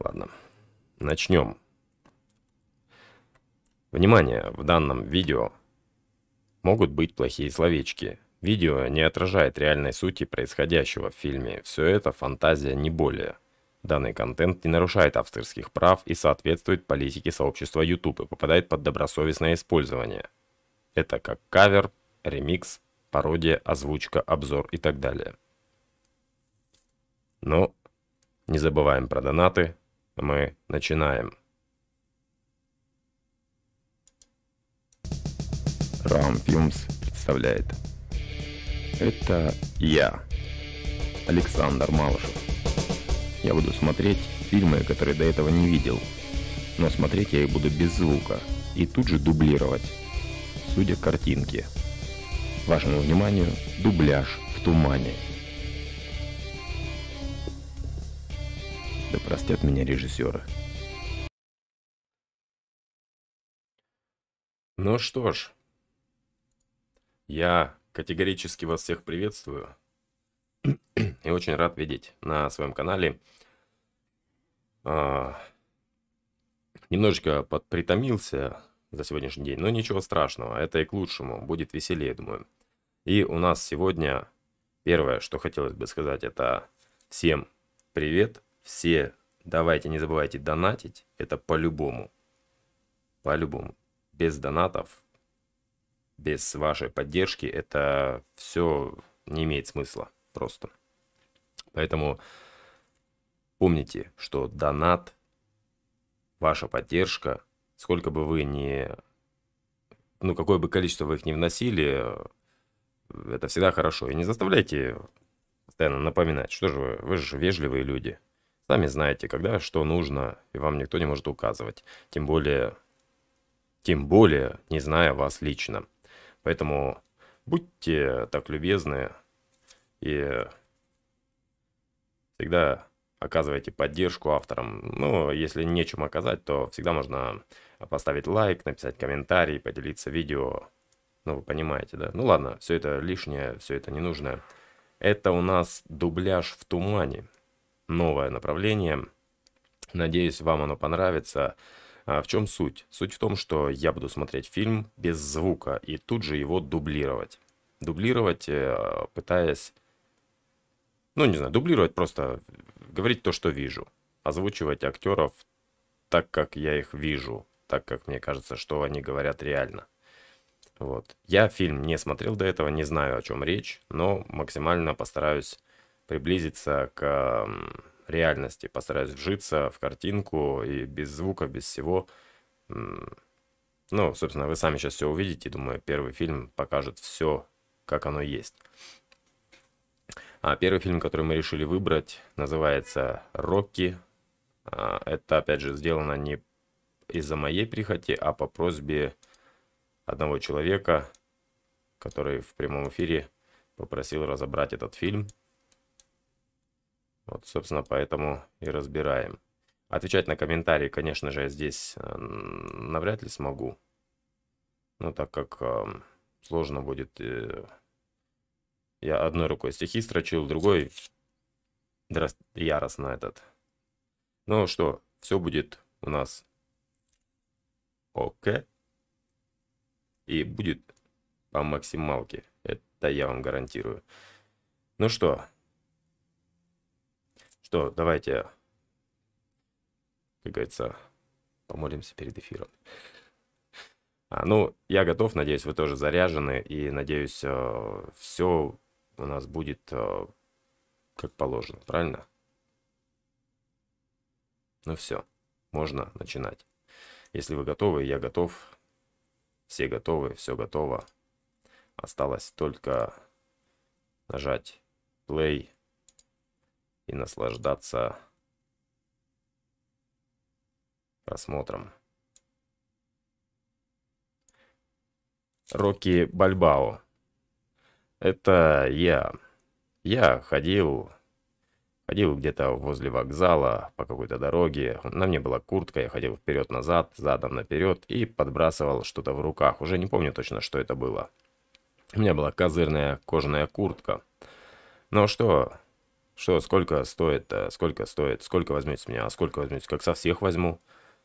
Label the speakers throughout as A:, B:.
A: Ладно, начнем. Внимание, в данном видео могут быть плохие словечки. Видео не отражает реальной сути происходящего в фильме. Все это фантазия не более. Данный контент не нарушает авторских прав и соответствует политике сообщества YouTube и попадает под добросовестное использование. Это как кавер, ремикс, пародия, озвучка, обзор и так далее. Но не забываем про донаты, мы начинаем. Рам Филмс представляет. Это я, Александр Малышев. Я буду смотреть фильмы, которые до этого не видел. Но смотреть я их буду без звука и тут же дублировать, судя картинки, Вашему вниманию дубляж в тумане. Да простят меня режиссеры. Ну что ж, я категорически вас всех приветствую и очень рад видеть на своем канале. А, немножечко подпритомился за сегодняшний день, но ничего страшного, это и к лучшему, будет веселее, думаю. И у нас сегодня первое, что хотелось бы сказать, это всем привет, все давайте не забывайте донатить, это по-любому. По-любому. Без донатов, без вашей поддержки это все не имеет смысла просто. Поэтому помните, что донат, ваша поддержка, сколько бы вы ни... Ну, какое бы количество вы их не вносили, это всегда хорошо. И не заставляйте постоянно напоминать, что же вы, вы же вежливые люди – Сами знаете, когда что нужно, и вам никто не может указывать. Тем более, тем более, не зная вас лично. Поэтому будьте так любезны и всегда оказывайте поддержку авторам. Ну, если нечем оказать, то всегда можно поставить лайк, написать комментарий, поделиться видео. Ну, вы понимаете, да? Ну ладно, все это лишнее, все это ненужное. Это у нас дубляж в тумане новое направление. Надеюсь, вам оно понравится. А в чем суть? Суть в том, что я буду смотреть фильм без звука и тут же его дублировать. Дублировать, э, пытаясь... Ну, не знаю, дублировать просто, говорить то, что вижу. Озвучивать актеров так, как я их вижу, так, как мне кажется, что они говорят реально. Вот. Я фильм не смотрел до этого, не знаю, о чем речь, но максимально постараюсь приблизиться к реальности, постараюсь вжиться в картинку и без звука, без всего. Ну, собственно, вы сами сейчас все увидите. Думаю, первый фильм покажет все, как оно есть. А первый фильм, который мы решили выбрать, называется «Рокки». А, это, опять же, сделано не из-за моей прихоти, а по просьбе одного человека, который в прямом эфире попросил разобрать этот фильм – вот, собственно, поэтому и разбираем. Отвечать на комментарии, конечно же, я здесь э, навряд ли смогу. Ну, так как э, сложно будет. Э, я одной рукой стихи строчил, другой яростно этот. Ну что, все будет у нас ОК. И будет по максималке. Это я вам гарантирую. Ну что, что, давайте, как говорится, помолимся перед эфиром. А, ну, я готов, надеюсь, вы тоже заряжены, и надеюсь, э, все у нас будет э, как положено, правильно? Ну все, можно начинать. Если вы готовы, я готов, все готовы, все готово. Осталось только нажать play и наслаждаться просмотром. Рокки Бальбао. Это я. Я ходил, ходил где-то возле вокзала по какой-то дороге. На мне была куртка, я ходил вперед-назад, задом наперед и подбрасывал что-то в руках. Уже не помню точно, что это было. У меня была козырная кожаная куртка. Но что, что, сколько стоит э, Сколько стоит? Сколько возьмете с меня? А сколько возьмете? Как со всех возьму?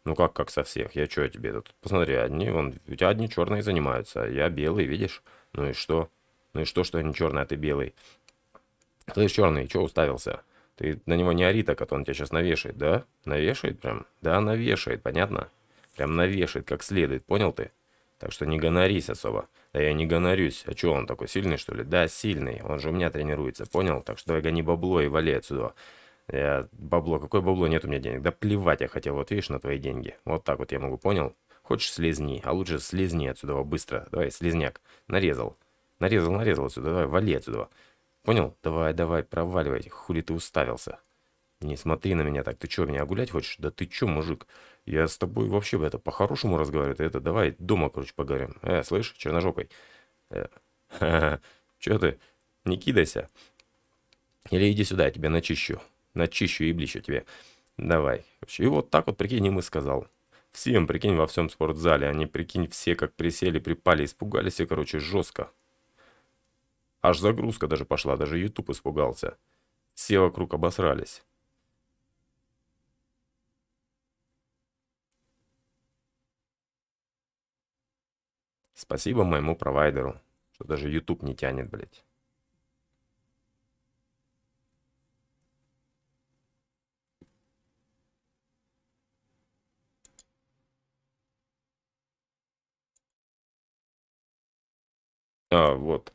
A: Ну как, как со всех? Я что тебе тут? Посмотри, одни, вон, у тебя одни черные занимаются, а я белый, видишь? Ну и что? Ну и что, что я не черный, а ты белый? Ты черный, что уставился? Ты на него не ори так, а то он тебя сейчас навешает, да? Навешает прям? Да, навешает, понятно? Прям навешает, как следует, понял ты? Так что не гонорись особо. Да я не гонорюсь. А что, он такой сильный, что ли? Да, сильный. Он же у меня тренируется, понял? Так что давай гони бабло и вали отсюда. Я... Бабло, какое бабло? Нет у меня денег. Да плевать я хотел, вот видишь, на твои деньги. Вот так вот я могу, понял? Хочешь, слезни. А лучше слезни отсюда быстро. Давай, слезняк. Нарезал. Нарезал, нарезал отсюда. Давай, вали отсюда. Понял? Давай, давай, проваливай. Хули ты уставился. Не смотри на меня так, ты что, меня гулять хочешь? Да ты что, мужик? Я с тобой вообще это по-хорошему разговариваю. Ты а это давай дома, короче, поговорим. Э, слышь, черножопой? Э, ха ты? Не кидайся. Или иди сюда, я тебя начищу. Начищу и блищу тебе. Давай. Вообще И вот так вот, прикинь, им и сказал. Всем, прикинь, во всем спортзале. Они, прикинь, все как присели, припали, испугались все, короче, жестко. Аж загрузка даже пошла, даже YouTube испугался. Все вокруг обосрались. Спасибо моему провайдеру, что даже YouTube не тянет, блядь. А, вот.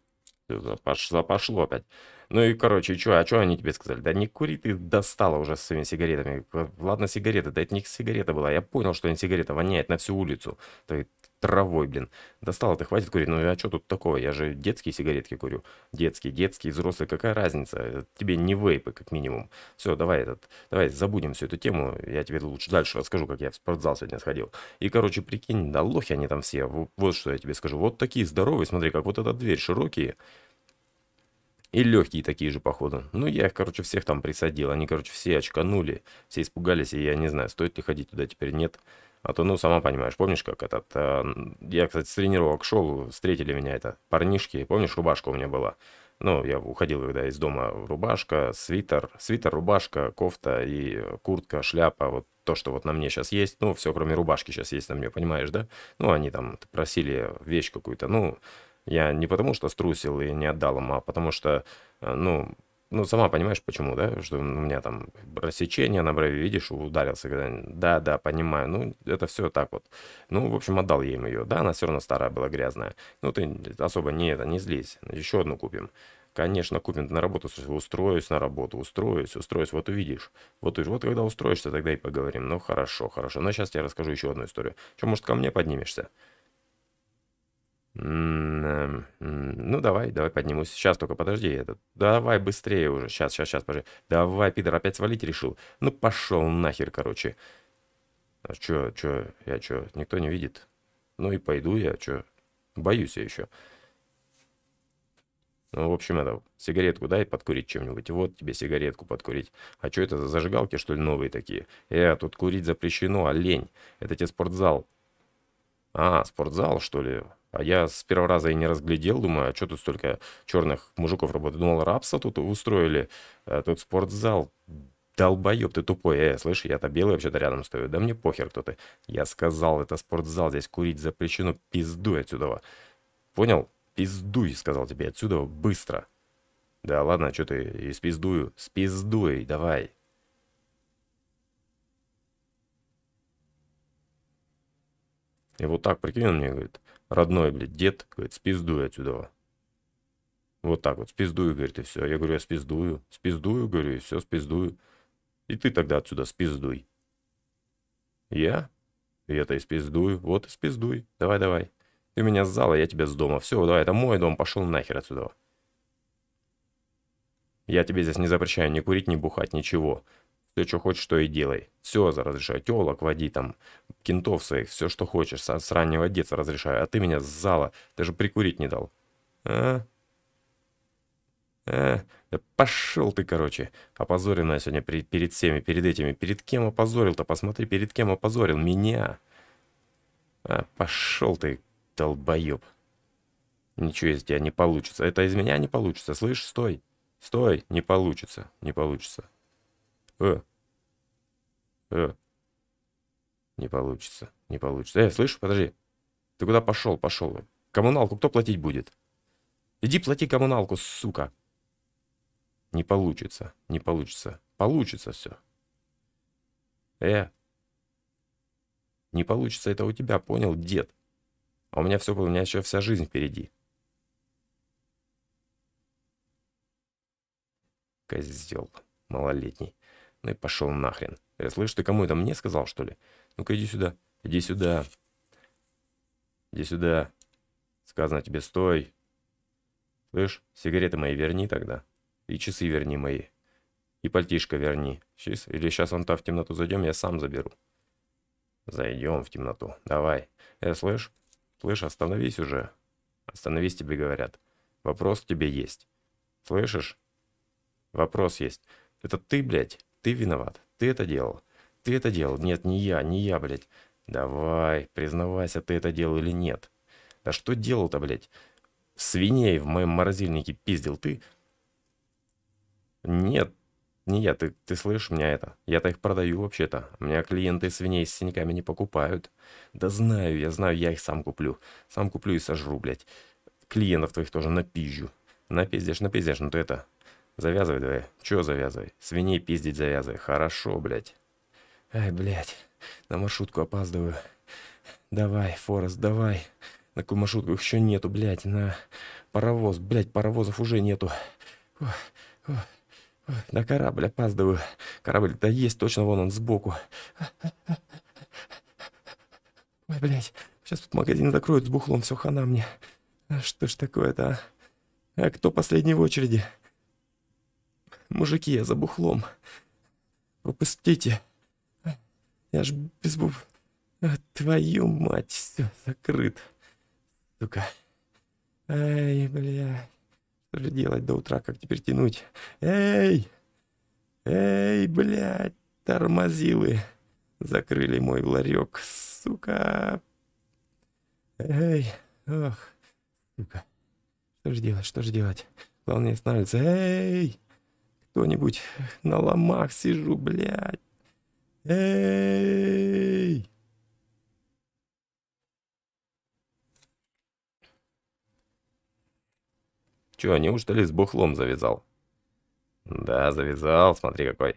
A: Запош, пошло опять. Ну и, короче, чё, а что они тебе сказали? Да не кури, ты достала уже с своими сигаретами. Ладно, сигареты, да это не сигарета была. Я понял, что не сигарета воняет на всю улицу. Ты травой, блин. Достало ты, хватит курить. Ну а что тут такого? Я же детские сигаретки курю. Детские, детские, взрослые. Какая разница? Тебе не вейпы, как минимум. Все, давай этот, давай забудем всю эту тему. Я тебе лучше дальше расскажу, как я в спортзал сегодня сходил. И, короче, прикинь, да лохи они там все. Вот что я тебе скажу. Вот такие здоровые, смотри, как вот эта дверь, широкие. И легкие такие же, походу. Ну, я их, короче, всех там присадил. Они, короче, все очканули, все испугались, и я не знаю, стоит ли ходить туда теперь, нет. А то, ну, сама понимаешь, помнишь, как этот... Э, я, кстати, с тренировок шел, встретили меня это парнишки, помнишь, рубашка у меня была? Ну, я уходил, когда из дома рубашка, свитер, свитер, рубашка, кофта и куртка, шляпа, вот то, что вот на мне сейчас есть, ну, все, кроме рубашки сейчас есть на мне, понимаешь, да? Ну, они там просили вещь какую-то, ну, я не потому что струсил и не отдал им, а потому что, э, ну, ну, сама понимаешь, почему, да, что у меня там рассечение на брови, видишь, ударился когда-нибудь. Да, да, понимаю, ну, это все так вот. Ну, в общем, отдал я им ее, да, она все равно старая была, грязная. Ну, ты особо не это, не злись, еще одну купим. Конечно, купим на работу, устроюсь на работу, устроюсь, устроюсь, вот увидишь. Вот увидишь, вот когда устроишься, тогда и поговорим. Ну, хорошо, хорошо, но сейчас я расскажу еще одну историю. Что, может, ко мне поднимешься? Эм, ну, давай, давай поднимусь. Сейчас только подожди. Это... Давай быстрее уже. Сейчас, сейчас, сейчас, подожди. Давай, пидор, опять свалить решил. Ну, пошел нахер, короче. А чё, чё, я чё, никто не видит? Ну и пойду я, чё. Боюсь я еще. Ну, в общем, это, сигаретку дай подкурить чем-нибудь. Вот тебе сигаретку подкурить. А что это за зажигалки, что ли, новые такие? Э, а тут курить запрещено, а лень. Это тебе спортзал. А, спортзал, что ли? А я с первого раза и не разглядел, думаю, а что тут столько черных мужиков работает? Думал, рабса тут устроили, а тут спортзал. Долбоеб, ты тупой. Э, слышь, я-то белый вообще-то рядом стою. Да мне похер, кто ты. Я сказал, это спортзал, здесь курить запрещено. Пиздуй отсюда. Понял? Пиздуй, сказал тебе отсюда быстро. Да ладно, что ты, и спиздую. Спиздуй, давай. И вот так, прикинь, он мне говорит, родной, блядь, дед, говорит, спиздуй отсюда. Вот так вот, спиздую, говорит, и все. Я говорю, я спиздую, спиздую, говорю, и все, спиздую. И ты тогда отсюда спиздуй. Я? я то и спиздую. Вот и спиздуй. Давай, давай. Ты меня с зала, я тебя с дома. Все, давай, это мой дом, пошел нахер отсюда. Я тебе здесь не запрещаю ни курить, ни бухать, ничего. Ты что хочешь, то и делай. Все разрешаю, телок води там, кентов своих, все, что хочешь, с, с раннего детства разрешаю. А ты меня с зала, ты же прикурить не дал. А? А, да пошел ты, короче. Опозоренная сегодня при, перед всеми, перед этими. Перед кем опозорил-то? Посмотри, перед кем опозорил? Меня. А, пошел ты, долбоеб. Ничего из тебя не получится. Это из меня не получится. Слышь, стой. Стой, не получится, не получится. Э, Э. Не получится, не получится. Э, слышь, подожди. Ты куда пошел, пошел? Коммуналку кто платить будет? Иди плати коммуналку, сука. Не получится, не получится. Получится все. Э. Не получится это у тебя, понял, дед? А у меня все, у меня еще вся жизнь впереди. Козел малолетний. Ну и пошел нахрен. Я слышь, ты кому это мне сказал, что ли? Ну-ка иди сюда, иди сюда. Иди сюда. Сказано тебе, стой. Слышь, сигареты мои верни тогда. И часы верни мои. И пальтишко верни. Сейчас, или сейчас он то в темноту зайдем, я сам заберу. Зайдем в темноту. Давай. Э, слышь, слышь, остановись уже. Остановись, тебе говорят. Вопрос тебе есть. Слышишь? Вопрос есть. Это ты, блядь, ты виноват. Ты это делал? Ты это делал? Нет, не я, не я, блядь. Давай, признавайся, ты это делал или нет. Да что делал-то, блядь? Свиней в моем морозильнике пиздил ты? Нет, не я, ты, ты слышишь меня это? Я-то их продаю вообще-то. У меня клиенты свиней с синяками не покупают. Да знаю, я знаю, я их сам куплю. Сам куплю и сожру, блядь. Клиентов твоих тоже напизжу. Напиздишь, напиздишь, но ты это, Завязывай давай. Чё завязывай? Свиней пиздить завязывай. Хорошо, блядь. Ай, блядь, на маршрутку опаздываю. Давай, Форест, давай. На какую маршрутку? Их ещё нету, блядь, на паровоз. Блядь, паровозов уже нету. Ох, ох, ох. На корабль опаздываю. Корабль, да есть, точно вон он сбоку.
B: Ой, блядь, сейчас тут магазин закроют с бухлом, всё хана мне. А что ж такое-то, а? а кто последний в очереди? Мужики, я за бухлом. Попустите. Я ж без бух... А, твою мать, все закрыт. Сука. Эй, бля. Что же делать до утра, как теперь тянуть? Эй! Эй, блядь, тормозилы. Закрыли мой ларек, сука. Эй, ох, сука. Что же делать, что же делать? Главное останавливаться. Эй! кто нибудь На ломах сижу, блядь. Эй!
A: Чё, неужто ли с бухлом завязал? Да, завязал, смотри какой.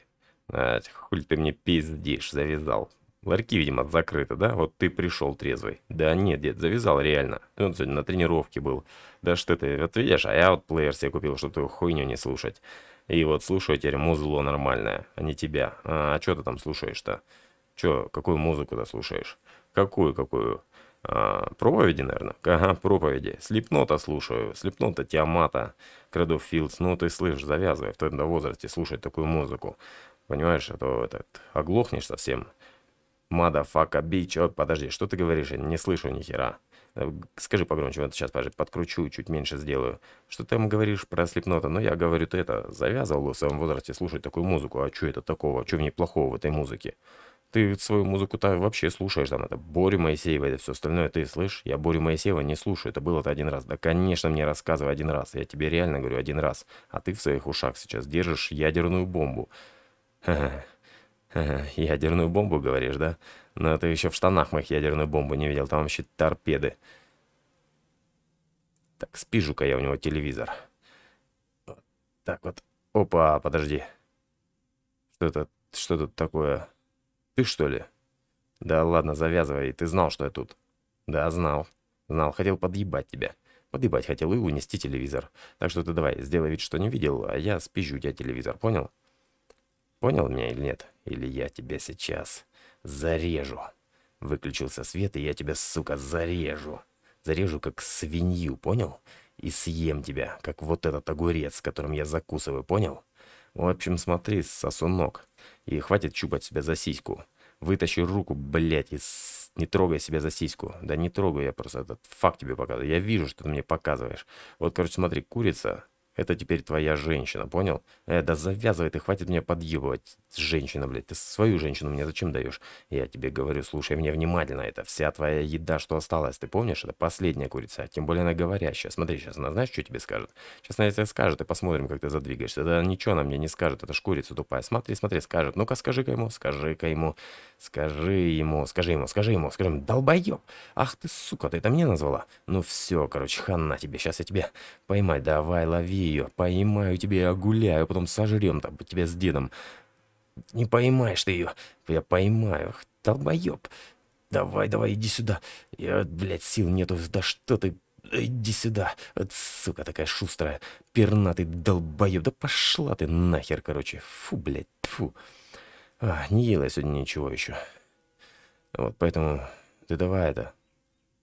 A: Ать, хуль ты мне пиздишь, завязал. Ларьки, видимо, закрыты, да? Вот ты пришел трезвый. Да нет, дед, завязал реально. Он сегодня на тренировке был. Да что ты, вот видишь, а я вот плеер себе купил, чтобы твою хуйню не слушать. И вот слушаю а теперь музло нормальное, а не тебя. А, а что ты там слушаешь-то? Че, какую музыку ты слушаешь? Какую, какую? А, проповеди, наверное? Ага, проповеди. Слепнота слушаю, слепнота Тиамата, Кредо Филдс. Ну, ты слышишь, завязывай в твоем возрасте слушать такую музыку. Понимаешь, а то этот, оглохнешь совсем. Мадафака бич. О, подожди, что ты говоришь? Я не слышу ни хера. Э, скажи погромче, вот сейчас, пожалуйста, подкручу, чуть меньше сделаю. Что ты там говоришь про слепнота? Ну, я говорю, ты это, завязывал в своем возрасте слушать такую музыку, а что это такого, что в ней плохого в этой музыке? Ты свою музыку-то вообще слушаешь, там это Борю Моисеева, и все остальное, ты слышишь? Я Борю Моисеева не слушаю, это было-то один раз. Да, конечно, мне рассказывай один раз, я тебе реально говорю один раз. А ты в своих ушах сейчас держишь ядерную бомбу. Ха-ха. Ядерную бомбу, говоришь, да? Но ты еще в штанах моих ядерную бомбу не видел, там вообще торпеды. Так, спижу-ка я у него телевизор. Вот так вот. Опа, подожди. Что это? Что тут такое? Ты что ли? Да ладно, завязывай. Ты знал, что я тут? Да, знал. Знал, хотел подъебать тебя. Подъебать хотел и унести телевизор. Так что ты давай, сделай вид, что не видел, а я спижу у тебя телевизор, понял? Понял меня или нет? Или я тебя сейчас... Зарежу. Выключился свет, и я тебя, сука, зарежу. Зарежу как свинью, понял? И съем тебя, как вот этот огурец, которым я закусываю, понял? В общем, смотри, сосунок. И хватит чупать себя за сиську. Вытащи руку, блядь, и с... не трогай себя за сиську. Да не трогай, я просто этот факт тебе показываю. Я вижу, что ты мне показываешь. Вот, короче, смотри, курица, это теперь твоя женщина, понял? Э, да завязывай ты, хватит меня подъебывать. Женщина, блядь, ты свою женщину мне зачем даешь? Я тебе говорю, слушай меня внимательно, это вся твоя еда, что осталась, ты помнишь? Это последняя курица, тем более она говорящая. Смотри, сейчас она знаешь, что тебе скажет? Сейчас она тебе скажет, и посмотрим, как ты задвигаешься. Да ничего она мне не скажет, это ж курица тупая. Смотри, смотри, скажет. Ну-ка, скажи-ка ему, скажи-ка ему, скажи ему, скажи ему, скажи ему, скажи ему, долбоеб. Ах ты, сука, ты это мне назвала? Ну все, короче, хана тебе, сейчас я тебе поймать, давай, лови ее, поймаю тебя и огуляю, потом сожрем там тебя с дедом. Не поймаешь ты ее. Я поймаю. Долбоеб. Давай, давай, иди сюда. Я, блядь, сил нету. Да что ты... Иди сюда. От, сука такая шустрая. Пернатый долбоеб. Да пошла ты нахер, короче. Фу, блядь, фу. А, не ела я сегодня ничего еще. Вот поэтому ты давай это.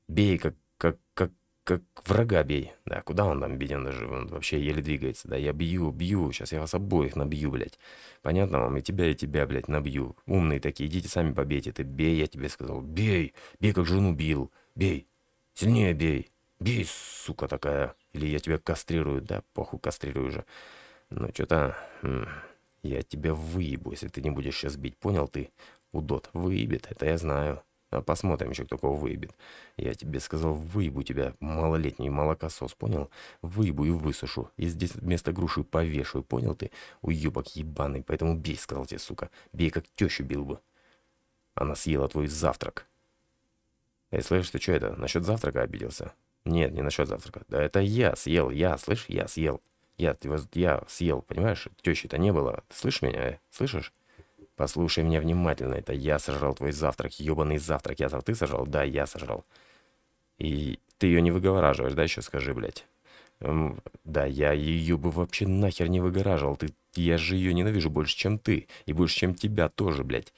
A: Бей, как, как, как, как врага бей. Да, куда он там беден даже, он вообще еле двигается. Да, я бью, бью, сейчас я вас обоих набью, блядь. Понятно вам? И тебя, и тебя, блядь, набью. Умные такие, идите сами побейте. Ты бей, я тебе сказал, бей, бей, как жену бил, бей, сильнее бей, бей, сука такая. Или я тебя кастрирую, да, похуй, кастрирую же. Ну, что-то, я тебя выебу, если ты не будешь сейчас бить, понял ты? Удот, выебет, это я знаю. Э, посмотрим еще, кто кого выебет. Я тебе сказал, выебу тебя, малолетний молокосос, понял? Выебу и высушу. И здесь вместо груши повешу, понял ты? Уебок ебаный, поэтому бей, сказал тебе, сука. Бей, как тещу бил бы. Она съела твой завтрак. Эй, слышишь, ты что это, насчет завтрака обиделся? Нет, не насчет завтрака. Да это я съел, я, слышь, я съел. Я, я съел, понимаешь? Тещи-то не было. Ты слышишь меня, э? слышишь? Послушай меня внимательно, это я сожрал твой завтрак, ёбаный завтрак. Я ты сожрал? Да, я сожрал. И ты ее не выгораживаешь, да, еще скажи, блядь. Эм, да, я ее бы вообще нахер не выгораживал. Ты, я же ее ненавижу больше, чем ты. И больше, чем тебя тоже, блядь.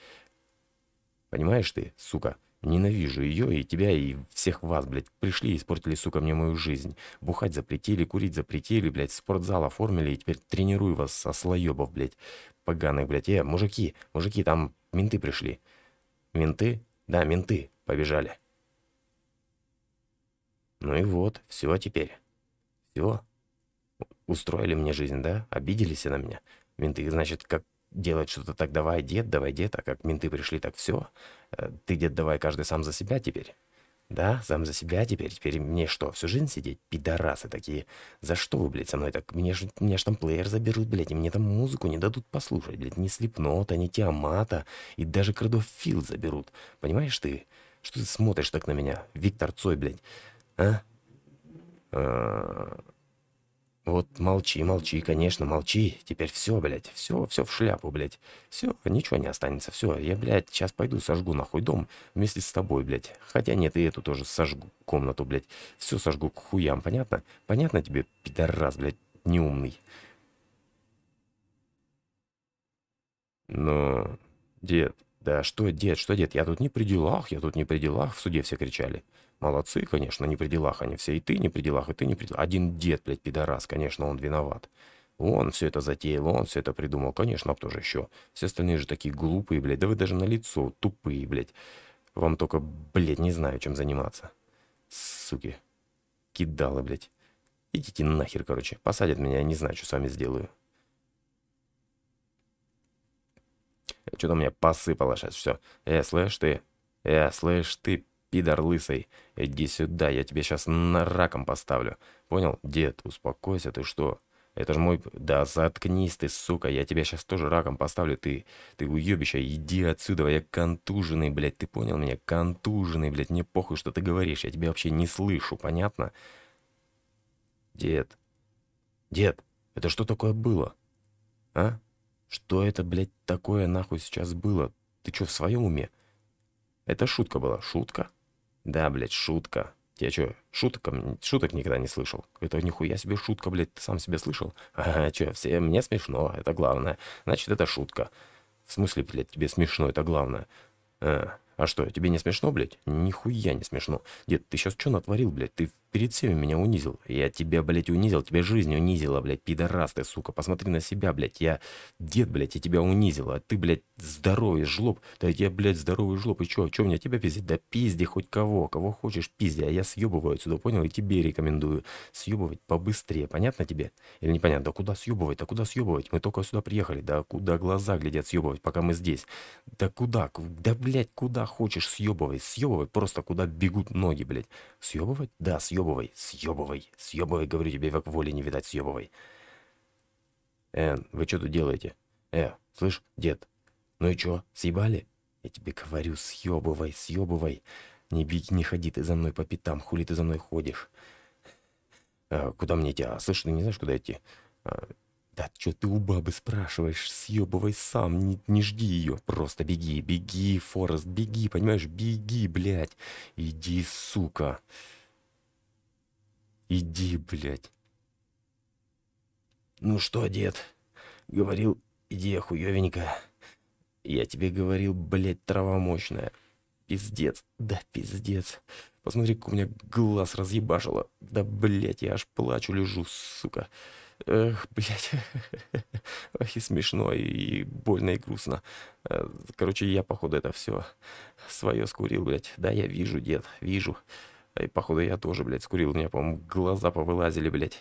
A: Понимаешь ты, сука? Ненавижу ее и тебя, и всех вас, блядь. Пришли и испортили, сука, мне мою жизнь. Бухать запретили, курить запретили, блядь. Спортзал оформили, и теперь тренирую вас со слоебов, блядь поганых, блядь. Э, мужики, мужики, там менты пришли. Менты? Да, менты. Побежали. Ну и вот, все теперь. Все. Устроили мне жизнь, да? Обиделись на меня. Менты, значит, как делать что-то так, давай, дед, давай, дед, а как менты пришли, так все. Э, ты, дед, давай, каждый сам за себя теперь. Да, сам за себя теперь. Теперь мне что, всю жизнь сидеть? Пидорасы такие. За что вы, блядь, со мной так? Мне ж, меня ж там плеер заберут, блядь, и мне там музыку не дадут послушать, блядь. Ни Слепнота, ни Тиамата, и даже Крадов Фил заберут. Понимаешь ты? Что ты смотришь так на меня, Виктор Цой, блядь? А? а... Вот молчи, молчи, конечно, молчи. Теперь все, блядь, все, все в шляпу, блядь. Все, ничего не останется, все. Я, блядь, сейчас пойду сожгу нахуй дом вместе с тобой, блядь. Хотя нет, и эту тоже сожгу, комнату, блядь. Все сожгу к хуям, понятно? Понятно тебе, пидорас, блядь, неумный? Но, дед, да что, дед, что, дед, я тут не при делах, я тут не при делах, в суде все кричали. Молодцы, конечно, не при делах они все. И ты не при делах, и ты не при делах. Один дед, блядь, пидорас, конечно, он виноват. Он все это затеял, он все это придумал. Конечно, а кто же еще? Все остальные же такие глупые, блядь. Да вы даже на лицо тупые, блядь. Вам только, блядь, не знаю, чем заниматься. Суки. Кидала, блядь. Идите нахер, короче. Посадят меня, я не знаю, что с вами сделаю. Что-то у меня посыпало сейчас все. Э, слышь ты. Э, слышь ты, пидор лысый, иди сюда, я тебя сейчас на раком поставлю. Понял? Дед, успокойся, ты что? Это же мой... Да заткнись ты, сука, я тебя сейчас тоже раком поставлю, ты... Ты уебища, иди отсюда, я контуженный, блядь, ты понял меня? Контуженный, блядь, мне похуй, что ты говоришь, я тебя вообще не слышу, понятно? Дед. Дед, это что такое было? А? Что это, блядь, такое нахуй сейчас было? Ты что, в своем уме? Это шутка была, шутка. Да, блядь, шутка. Я чё, шуток, шуток никогда не слышал? Это нихуя себе шутка, блядь, ты сам себе слышал? А, чё, все, мне смешно, это главное. Значит, это шутка. В смысле, блядь, тебе смешно, это главное. А, а что, тебе не смешно, блядь? Нихуя не смешно. Дед, ты сейчас что натворил, блядь? Ты перед всеми меня унизил. Я тебя, блядь, унизил, тебя жизнь унизила, блядь, пидорас ты, сука. Посмотри на себя, блядь, я дед, блядь, я тебя унизил, а ты, блядь, здоровый жлоб. Да я, блядь, здоровый жлоб, и чё, чё мне тебя пиздить? Да пизди хоть кого, кого хочешь пизди, а я съебываю отсюда, понял? И тебе рекомендую съебывать побыстрее, понятно тебе? Или непонятно? Да куда съебывать, да куда съебывать? Мы только сюда приехали, да куда глаза глядят съебывать, пока мы здесь? Да куда, да, блядь, куда хочешь съебывать, съебывать просто куда бегут ноги, блядь. Съебывать? Да, съебывать съебывай, съебывай, съебывай, говорю тебе, как воли не видать, съебывай. Эн, вы что тут делаете? Э, слышь, дед, ну и чё, съебали? Я тебе говорю, съебывай, съебывай. Не беги, не ходи ты за мной по пятам, хули ты за мной ходишь. Э, куда мне идти? А, слышь, ты не знаешь, куда идти? А, да что ты у бабы спрашиваешь? Съебывай сам, не, не жди ее. Просто беги, беги, Форест, беги, понимаешь? Беги, блядь. Иди, сука. Иди, блядь. Ну что, дед, говорил, иди охуевенько. Я тебе говорил, блядь, трава мощная. Пиздец, да пиздец. Посмотри, как у меня глаз разъебашило. Да, блядь, я аж плачу, лежу, сука. Эх, блядь. Ах, и смешно, и больно, и грустно. Короче, я, походу, это все свое скурил, блядь. Да, я вижу, дед, вижу. И, походу, я тоже, блядь, скурил. У меня, по-моему, глаза повылазили, блядь.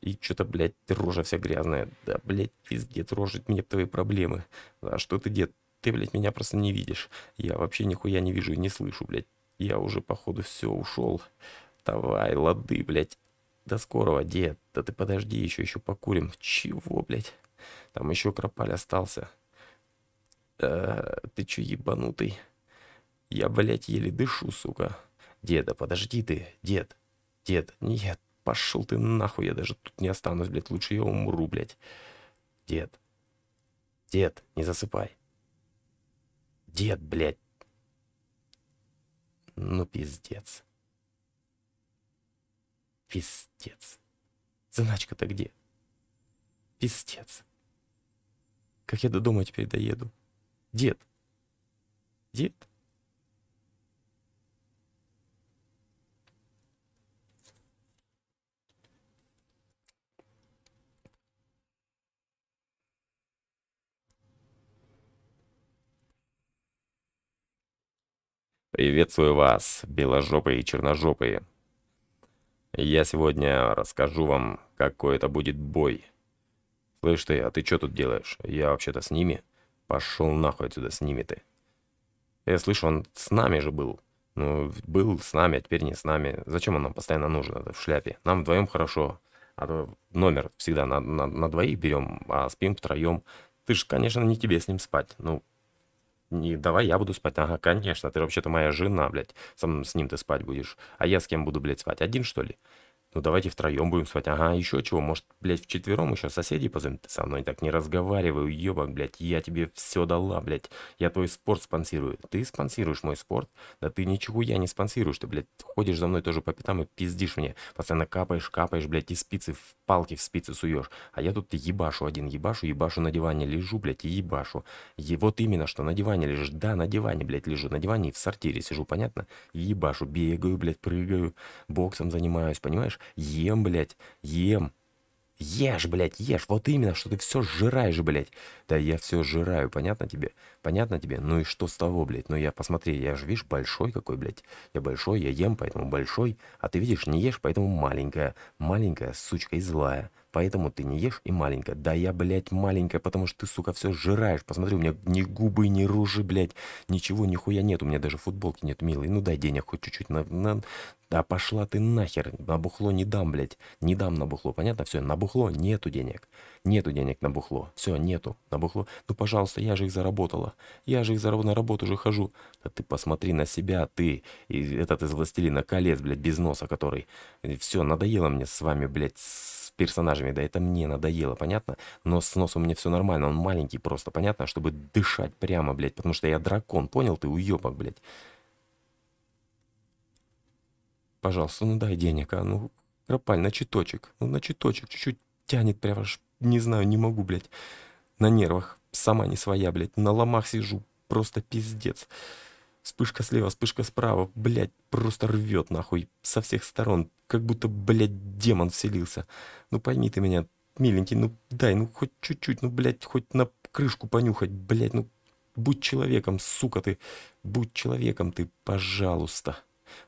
A: И что-то, блядь, рожа вся грязная. Да, блядь, пиздец, рожить мне твои проблемы. А что ты, дед? Ты, блядь, меня просто не видишь. Я вообще нихуя не вижу и не слышу, блядь. Я уже, походу, все, ушел. Давай, лады, блядь. До скорого, дед. Да ты подожди, еще, еще покурим. Чего, блядь? Там еще кропаль остался. Э, а, ты че ебанутый? Я, блядь, еле дышу, сука. Деда, подожди ты, дед. Дед, нет, пошел ты нахуй, я даже тут не останусь, блядь, лучше я умру, блядь. Дед. Дед, не засыпай. Дед, блядь. Ну, пиздец. Пиздец. Заначка-то где? Пиздец. Как я до дома теперь доеду? Дед. Дед? Приветствую вас, беложопые и черножопые. Я сегодня расскажу вам, какой это будет бой. Слышь ты, а ты что тут делаешь? Я вообще-то с ними. Пошел нахуй отсюда с ними ты. Я слышу, он с нами же был. Ну, был с нами, а теперь не с нами. Зачем он нам постоянно нужен, это в шляпе? Нам вдвоем хорошо. А то номер всегда на, на, на двоих берем, а спим втроем. Ты же, конечно, не тебе с ним спать. Ну, не давай я буду спать. Ага, конечно, ты вообще-то моя жена, блядь. Сам с ним ты спать будешь. А я с кем буду, блядь, спать? Один, что ли? Ну давайте втроем будем спать. Ага, еще чего? Может, блядь, вчетвером еще соседей позовем? Ты со мной так не разговариваю, ебак, блядь. Я тебе все дала, блядь. Я твой спорт спонсирую. Ты спонсируешь мой спорт? Да ты ничего я не спонсируешь. Ты, блядь, ходишь за мной тоже по пятам и пиздишь мне. Постоянно капаешь, капаешь, блядь, и спицы в палки в спицы суешь. А я тут ебашу один, ебашу, ебашу на диване. Лежу, блядь, и ебашу. И вот именно, что на диване лежишь. Да, на диване, блядь, лежу. На диване и в сортире сижу, понятно? Ебашу, бегаю, блядь, прыгаю, боксом занимаюсь, понимаешь? Ем, блядь, ем. Ешь, блядь, ешь. Вот именно, что ты все сжираешь, блядь. Да я все сжираю, понятно тебе? Понятно тебе? Ну и что с того, блядь? Ну я посмотри, я же, видишь, большой какой, блядь. Я большой, я ем, поэтому большой. А ты, видишь, не ешь, поэтому маленькая. Маленькая, сучка, и злая. Поэтому ты не ешь и маленькая. Да я, блядь, маленькая, потому что ты, сука, все жираешь. Посмотри, у меня ни губы, ни рожи, блядь. Ничего, нихуя нет. У меня даже футболки нет, милый. Ну дай денег хоть чуть-чуть на, на... Да пошла ты нахер. На бухло не дам, блядь. Не дам на бухло, понятно? Все, на бухло нету денег. Нету денег на бухло. Все, нету на бухло. Ну, пожалуйста, я же их заработала. Я же их заработала, на работу уже хожу. Да ты посмотри на себя, ты, и этот из «Властелина колец», блядь, без носа который. Все, надоело мне с вами, блядь, с персонажами. Да это мне надоело, понятно? Но с носом мне все нормально, он маленький просто, понятно? Чтобы дышать прямо, блядь, потому что я дракон, понял ты, уебок, блядь. Пожалуйста, ну дай денег, а ну, кропаль, на читочек, ну на читочек, чуть-чуть тянет прямо аж не знаю, не могу, блядь. На нервах, сама не
B: своя, блядь. На ломах сижу, просто пиздец. Вспышка слева, вспышка справа, блядь,
A: просто рвет нахуй со всех сторон, как будто, блядь, демон вселился. Ну пойми ты меня, миленький, ну дай, ну хоть чуть-чуть, ну, блядь, хоть на крышку понюхать, блядь, ну будь человеком, сука ты, будь человеком ты, пожалуйста.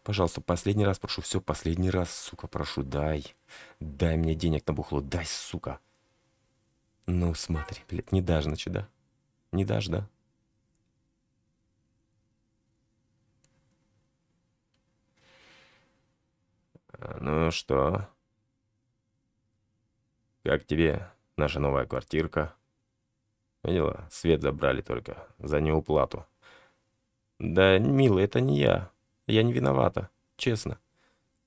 A: Пожалуйста, последний раз прошу, все, последний раз, сука, прошу, дай. Дай мне денег на бухло, дай, сука. Ну, смотри, блядь, не дашь, значит, да? Не дашь, да? А, ну что? Как тебе наша новая квартирка? Видела? Ну, Свет забрали только за неуплату. Да, милый, это не я. Я не виновата, честно.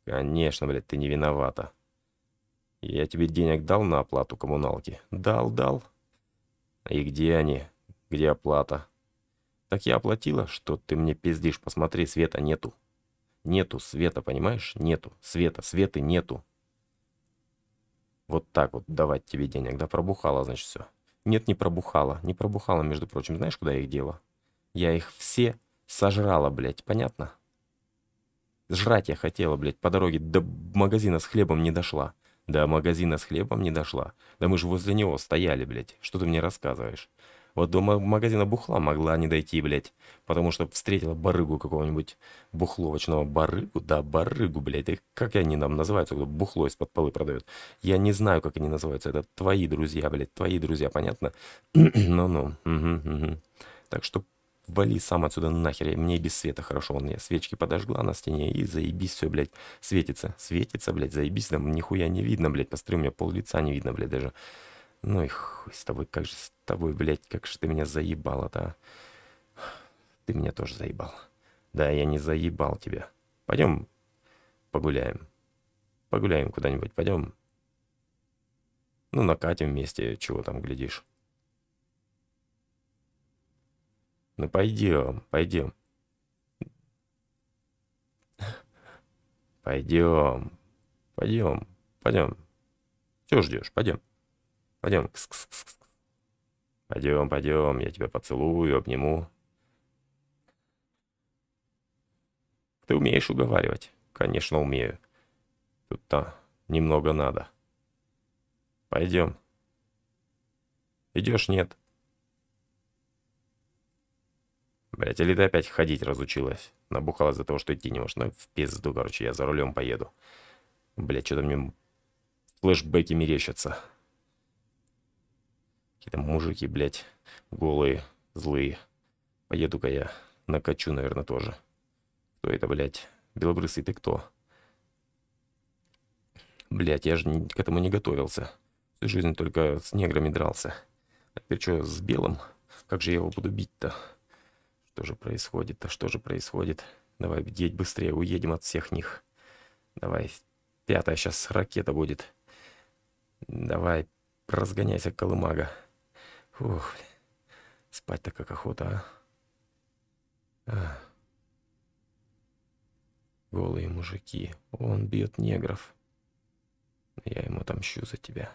A: Конечно, блядь, ты не виновата. Я тебе денег дал на оплату коммуналки? Дал, дал. И где они? Где оплата? Так я оплатила, что ты мне пиздишь. Посмотри, света нету. Нету света, понимаешь? Нету света, светы нету. Вот так вот давать тебе денег, да пробухала, значит, все. Нет, не пробухала. Не пробухала, между прочим. Знаешь, куда я их дела? Я их все сожрала, блядь, понятно? Жрать я хотела, блядь, по дороге до магазина с хлебом не дошла. До магазина с хлебом не дошла. Да мы же возле него стояли, блядь. Что ты мне рассказываешь? Вот до магазина бухла могла не дойти, блядь. Потому что встретила барыгу какого-нибудь бухловочного. Барыгу? Да, барыгу, блядь. И как они нам называются, кто бухло из-под полы продает? Я не знаю, как они называются. Это твои друзья, блядь. Твои друзья, понятно? Ну-ну. Так что Вали сам отсюда нахер, мне и без света хорошо, он я свечки подожгла на стене и заебись все, блядь, светится, светится, блядь, заебись, там нихуя не видно, блядь, посмотри, у пол лица не видно, блядь, даже. Ну и хуй с тобой, как же с тобой, блядь, как же ты меня заебала-то, а? Ты меня тоже заебал. Да, я не заебал тебя. Пойдем погуляем. Погуляем куда-нибудь, пойдем. Ну, накатим вместе, чего там глядишь. Ну пойдем, пойдем. Пойдем, пойдем, пойдем. Чего ждешь? Пойдем. Пойдем. Кс -кс -кс -кс. Пойдем, пойдем, я тебя поцелую, обниму. Ты умеешь уговаривать? Конечно, умею. Тут-то немного надо. Пойдем. Идешь, нет? Блять, или а ты опять ходить разучилась? Набухала из-за того, что идти не можешь. Ну, в пизду, короче, я за рулем поеду. Блять, что-то мне флешбеки мерещатся. Какие-то мужики, блять, голые, злые. Поеду-ка я накачу, наверное, тоже. Кто это, блядь? Белобрысый ты кто? Блять, я же к этому не готовился. Всю жизнь только с неграми дрался. А теперь что, с белым? Как же я его буду бить-то? Что же происходит? А что же происходит? Давай, едь быстрее, уедем от всех них. Давай, пятая сейчас ракета будет. Давай, разгоняйся, колымага. Фух, спать-то как охота, а. а. Голые мужики. Он бьет негров. Я ему отомщу
B: за тебя.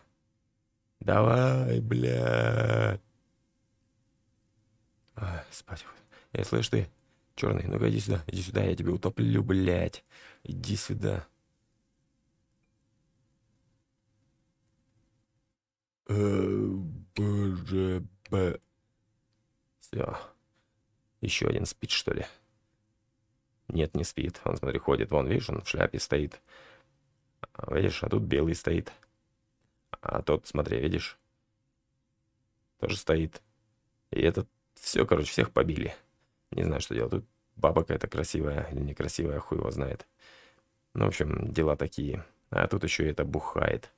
B: Давай, бля. А, спать. Эй, слышь ты, черный, ну-ка иди сюда, иди сюда, я тебя утоплю, блядь. Иди сюда. Э, Боже, б.
A: Все. Еще один спит, что ли? Нет, не спит. Он, смотри, ходит. Вон, видишь, он в шляпе стоит. А, видишь, а тут белый стоит. А тот, смотри, видишь? Тоже стоит. И этот... Все, короче, всех побили. Не знаю, что делать. Тут баба какая-то красивая или некрасивая, хуй его знает. Ну, в общем, дела такие. А тут еще это бухает.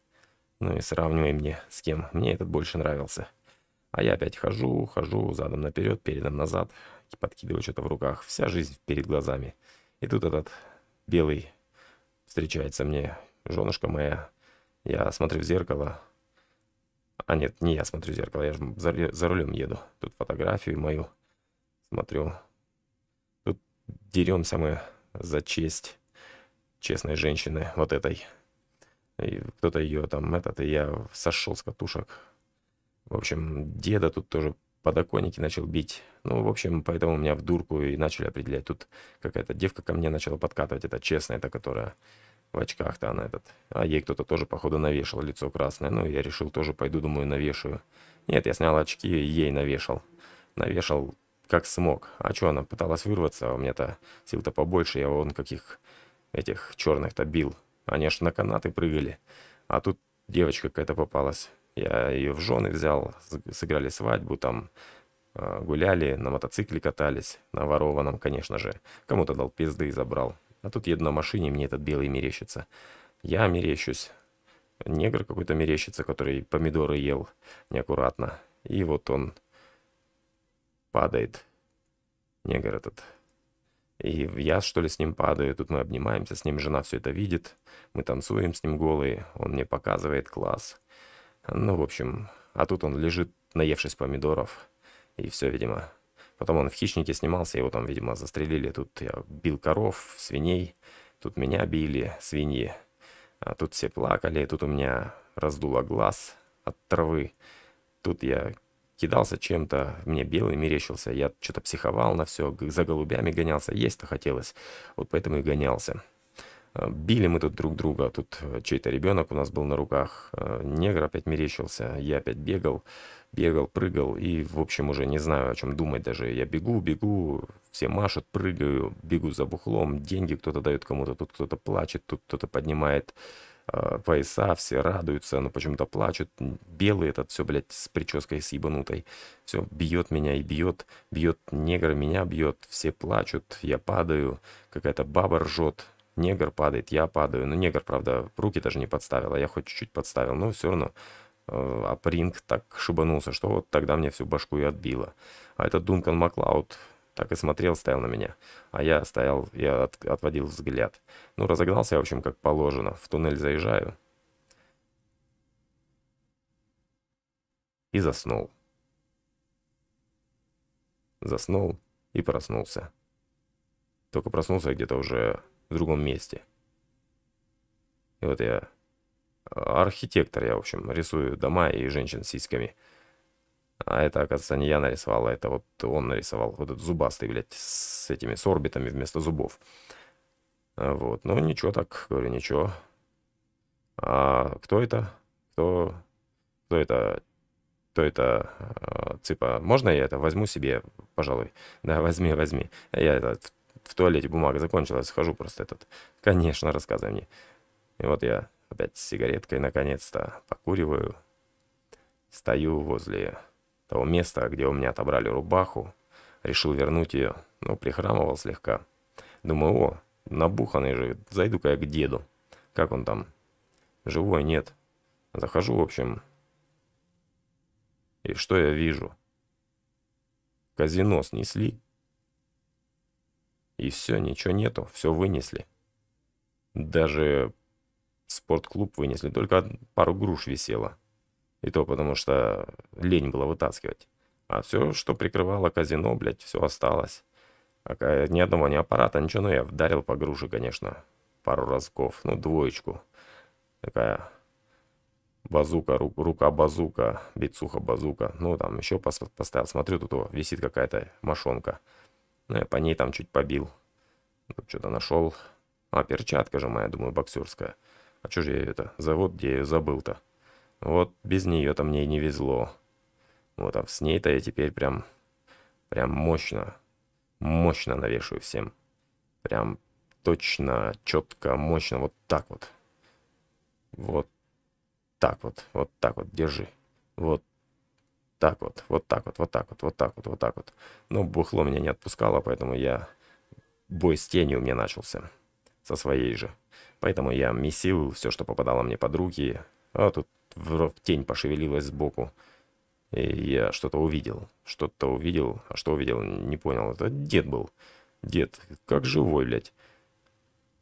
A: Ну и сравнивай мне с кем. Мне этот больше нравился. А я опять хожу, хожу, задом наперед, передом назад. Подкидываю что-то в руках. Вся жизнь перед глазами. И тут этот белый встречается мне. Женушка моя. Я смотрю в зеркало. А нет, не я смотрю в зеркало. Я же за, за рулем еду. Тут фотографию мою смотрю. Тут деремся мы за честь честной женщины, вот этой. кто-то ее там, этот, и я сошел с катушек. В общем, деда тут тоже подоконники начал бить. Ну, в общем, поэтому меня в дурку и начали определять. Тут какая-то девка ко мне начала подкатывать, это честная, это которая в очках-то она этот. А ей кто-то тоже, походу, навешал лицо красное. Ну, я решил тоже пойду, думаю, навешаю. Нет, я снял очки и ей навешал. Навешал как смог. А что, она пыталась вырваться, а у меня-то сил-то побольше, я вон каких этих черных-то бил. Они аж на канаты прыгали. А тут девочка какая-то попалась. Я ее в жены взял, сыграли свадьбу там, а, гуляли, на мотоцикле катались, на ворованном, конечно же. Кому-то дал пизды и забрал. А тут еду на машине, мне этот белый мерещится. Я мерещусь. Негр какой-то мерещится, который помидоры ел неаккуратно. И вот он падает негр этот. И я, что ли, с ним падаю, тут мы обнимаемся, с ним жена все это видит, мы танцуем с ним голые, он мне показывает класс. Ну, в общем, а тут он лежит, наевшись помидоров, и все, видимо. Потом он в «Хищнике» снимался, его там, видимо, застрелили. Тут я бил коров, свиней, тут меня били, свиньи. А тут все плакали, тут у меня раздуло глаз от травы. Тут я кидался чем-то, мне белый мерещился, я что-то психовал на все, за голубями гонялся, есть-то хотелось, вот поэтому и гонялся. Э, били мы тут друг друга, тут э, чей-то ребенок у нас был на руках, э, негр опять мерещился, я опять бегал, бегал, прыгал, и, в общем, уже не знаю, о чем думать даже. Я бегу, бегу, все машут, прыгаю, бегу за бухлом, деньги кто-то дает кому-то, тут кто-то плачет, тут кто-то поднимает Э, пояса, все радуются, но ну, почему-то плачут. Белый этот все, блядь, с прической съебанутой. Все бьет меня и бьет, бьет негр, меня бьет, все плачут, я падаю, какая-то баба ржет, негр падает, я падаю. Но ну, негр, правда, руки даже не подставил, а я хоть чуть-чуть подставил, но все равно а так шибанулся, что вот тогда мне всю башку и отбило. А это Дункан Маклауд так и смотрел, стоял на меня. А я стоял, я от, отводил взгляд. Ну, разогнался я, в общем, как положено. В туннель заезжаю. И заснул. Заснул и проснулся. Только проснулся где-то уже в другом месте. И вот я... А, архитектор я, в общем, рисую дома и женщин с сиськами. А это, оказывается, не я нарисовал, а это вот он нарисовал. Вот этот зубастый, блядь, с этими, с орбитами вместо зубов. А, вот, ну ничего так, говорю, ничего. А кто это? Кто, кто это? Кто это? Цыпа, а, типа, можно я это возьму себе, пожалуй? Да, возьми, возьми. Я это, в, в туалете бумага закончилась, схожу просто этот. Конечно, рассказывай мне. И вот я опять с сигареткой наконец-то покуриваю. Стою возле того места, где у меня отобрали рубаху. Решил вернуть ее, но прихрамывал слегка. Думаю, о, набуханный же, зайду-ка я к деду. Как он там? Живой, нет. Захожу, в общем. И что я вижу? Казино снесли. И все, ничего нету, все вынесли. Даже спортклуб вынесли, только пару груш висело. И то потому, что лень было вытаскивать. А все, что прикрывало казино, блядь, все осталось. А ни одного ни аппарата, ничего, но ну, я вдарил по груше, конечно. Пару разков, ну, двоечку. Такая базука, рука-базука, бицуха-базука. Ну, там еще поставил. Смотрю, тут висит какая-то мошонка. Ну, я по ней там чуть побил. Тут ну, что-то нашел. А, перчатка же моя, думаю, боксерская. А что же я это, завод, где я ее забыл-то? Вот без нее-то мне и не везло. Вот, а с ней-то я теперь прям, прям мощно, мощно навешаю всем. Прям точно, четко, мощно, вот так вот. Вот так вот, вот так вот, держи. Вот так вот, вот так вот, вот так вот, вот так вот, вот так вот. Но ну, бухло меня не отпускало, поэтому я... Бой с тенью у меня начался. Со своей же. Поэтому я месил все, что попадало мне под руки. А тут в тень пошевелилась сбоку. И я что-то увидел. Что-то увидел. А что увидел, не понял. Это дед был. Дед, как живой, блядь.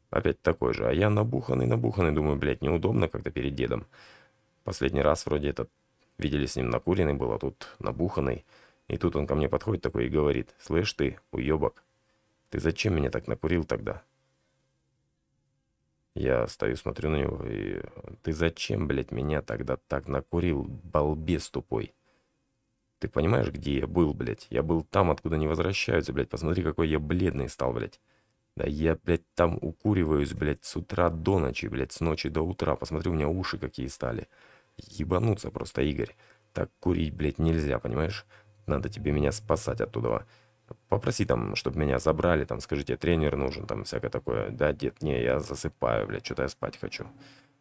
A: Опять такой же. А я набуханный, набуханный. Думаю, блядь, неудобно как-то перед дедом. Последний раз вроде этот видели с ним накуренный был, а тут набуханный. И тут он ко мне подходит такой и говорит, «Слышь ты, уебок, ты зачем меня так накурил тогда?» Я стою, смотрю на него, и... Ты зачем, блядь, меня тогда так накурил, балбес тупой? Ты понимаешь, где я был, блядь? Я был там, откуда не возвращаются, блядь. Посмотри, какой я бледный стал, блядь. Да я, блядь, там укуриваюсь, блядь, с утра до ночи, блядь, с ночи до утра. Посмотри, у меня уши какие стали. Ебануться просто, Игорь. Так курить, блядь, нельзя, понимаешь? Надо тебе меня спасать оттуда попроси там, чтобы меня забрали, там, скажите, тренер нужен, там, всякое такое. Да, дед, не, я засыпаю, блядь, что-то я спать хочу.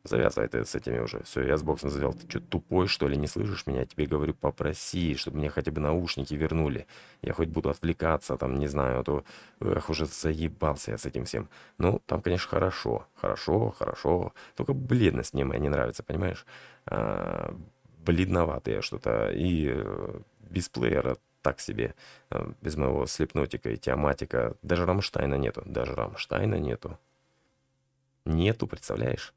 A: Завязывай ты с этими уже. Все, я с боксом завел. Ты что, тупой, что ли, не слышишь меня? Я тебе говорю, попроси, чтобы мне хотя бы наушники вернули. Я хоть буду отвлекаться, там, не знаю, а то эх, уже заебался я с этим всем. Ну, там, конечно, хорошо, хорошо, хорошо. Только бледность мне моя не нравится, понимаешь? А, бледноватая что-то. И э, без плеера так себе, э, без моего слепнотика и теоматика. Даже Рамштайна нету, даже Рамштайна нету. Нету, представляешь?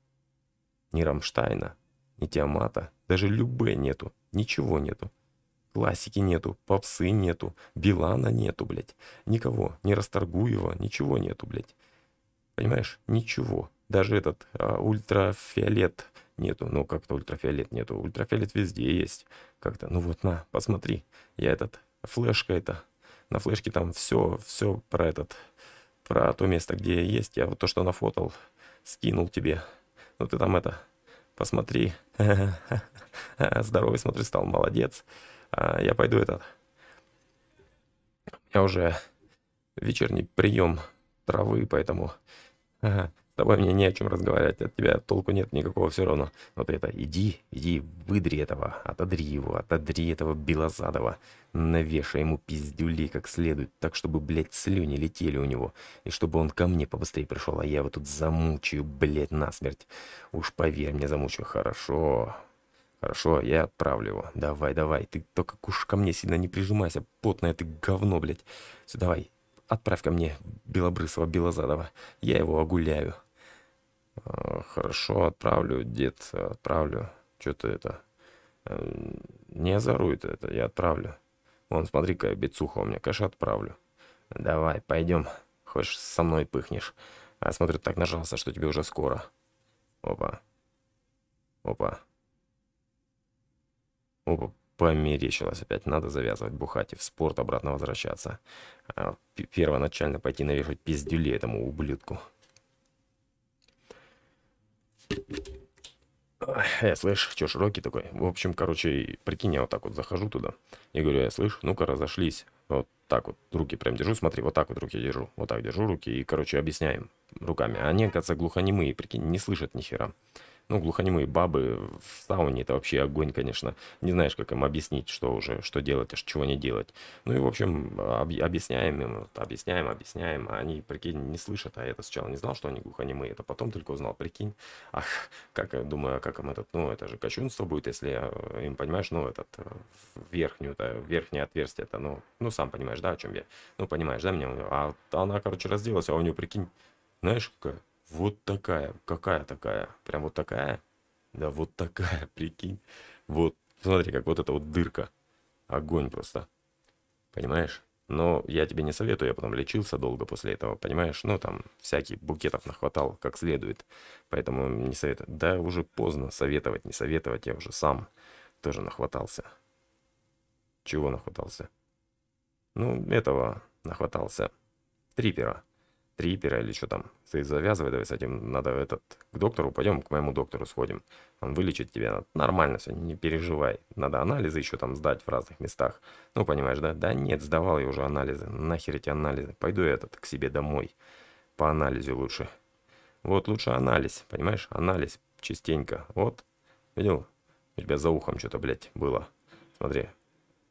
A: Ни Рамштайна, ни Тиамата, даже Любе нету, ничего нету. Классики нету, попсы нету, Билана нету, блядь. Никого, ни Расторгуева, ничего нету, блядь. Понимаешь, ничего. Даже этот а, ультрафиолет нету. Ну, как-то ультрафиолет нету. Ультрафиолет везде есть. Как-то, ну вот на, посмотри. Я этот флешка это. На флешке там все, все про этот, про то место, где я есть. Я вот то, что нафотал, скинул тебе. Ну ты там это, посмотри. Здоровый, смотри, стал, молодец. А, я пойду этот. я уже вечерний прием травы, поэтому... С тобой мне не о чем разговаривать, от тебя толку нет никакого все равно. Вот это иди, иди, выдри этого, отодри его, отодри этого Белозадова. Навешай ему пиздюлей как следует, так чтобы, блядь, слюни летели у него. И чтобы он ко мне побыстрее пришел, а я его тут замучаю, блядь, насмерть. Уж поверь мне, замучаю, хорошо. Хорошо, я отправлю его. Давай, давай, ты только уж ко мне сильно не прижимайся, потное ты говно, блядь. Все, давай, отправь ко мне белобрысого, Белозадова, я его огуляю. Э, хорошо, отправлю, дед, отправлю. Что-то это... Эм, не озорует это, я отправлю. Вон, смотри какая бицуха у меня, конечно, отправлю. Давай, пойдем. Хочешь, со мной пыхнешь. А смотрю, так нажался, что тебе уже скоро. Опа. Опа. Опа, померещилось опять. Надо завязывать бухать и в спорт обратно возвращаться. А первоначально пойти навешивать пиздюлей этому ублюдку. я э, слышь, чё широкий такой. В общем, короче, прикинь, я вот так вот захожу туда. И говорю, я «Э, слышь, ну-ка разошлись. Вот так вот руки прям держу, смотри, вот так вот руки держу. Вот так держу руки и, короче, объясняем руками. А они, оказывается, глухонемые, прикинь, не слышат ни хера. Ну, глухонемые бабы в сауне это вообще огонь, конечно. Не знаешь, как им объяснить, что уже, что делать, а чего не делать. Ну и, в общем, об, объясняем им, объясняем, объясняем, а они, прикинь, не слышат. А я это сначала не знал, что они глухонемые, это потом только узнал, прикинь. Ах, как я думаю, а как им этот, ну, это же кочунство будет, если э, им, понимаешь, ну, этот, э, верхнюю, -то, верхнее отверстие, то, ну, ну, сам понимаешь, да, о чем я. Ну, понимаешь, да, мне, а она, короче, разделась, а у нее, прикинь, знаешь, какая вот такая. Какая такая? Прям вот такая? Да вот такая, прикинь. Вот, смотри, как вот эта вот дырка. Огонь просто. Понимаешь? Но я тебе не советую, я потом лечился долго после этого, понимаешь? Ну, там, всяких букетов нахватал как следует. Поэтому не советую. Да, уже поздно советовать, не советовать. Я уже сам тоже нахватался. Чего нахватался? Ну, этого нахватался. Трипера. Трипера или что там? Ты завязывай давай с этим, надо этот, к доктору пойдем, к моему доктору сходим. Он вылечит тебя, нормально все, не переживай. Надо анализы еще там сдать в разных местах. Ну, понимаешь, да? Да нет, сдавал я уже анализы, нахер эти анализы. Пойду я этот, к себе домой, по анализу лучше. Вот лучше анализ, понимаешь, анализ частенько. Вот, видел, у тебя за ухом что-то, блядь, было. Смотри.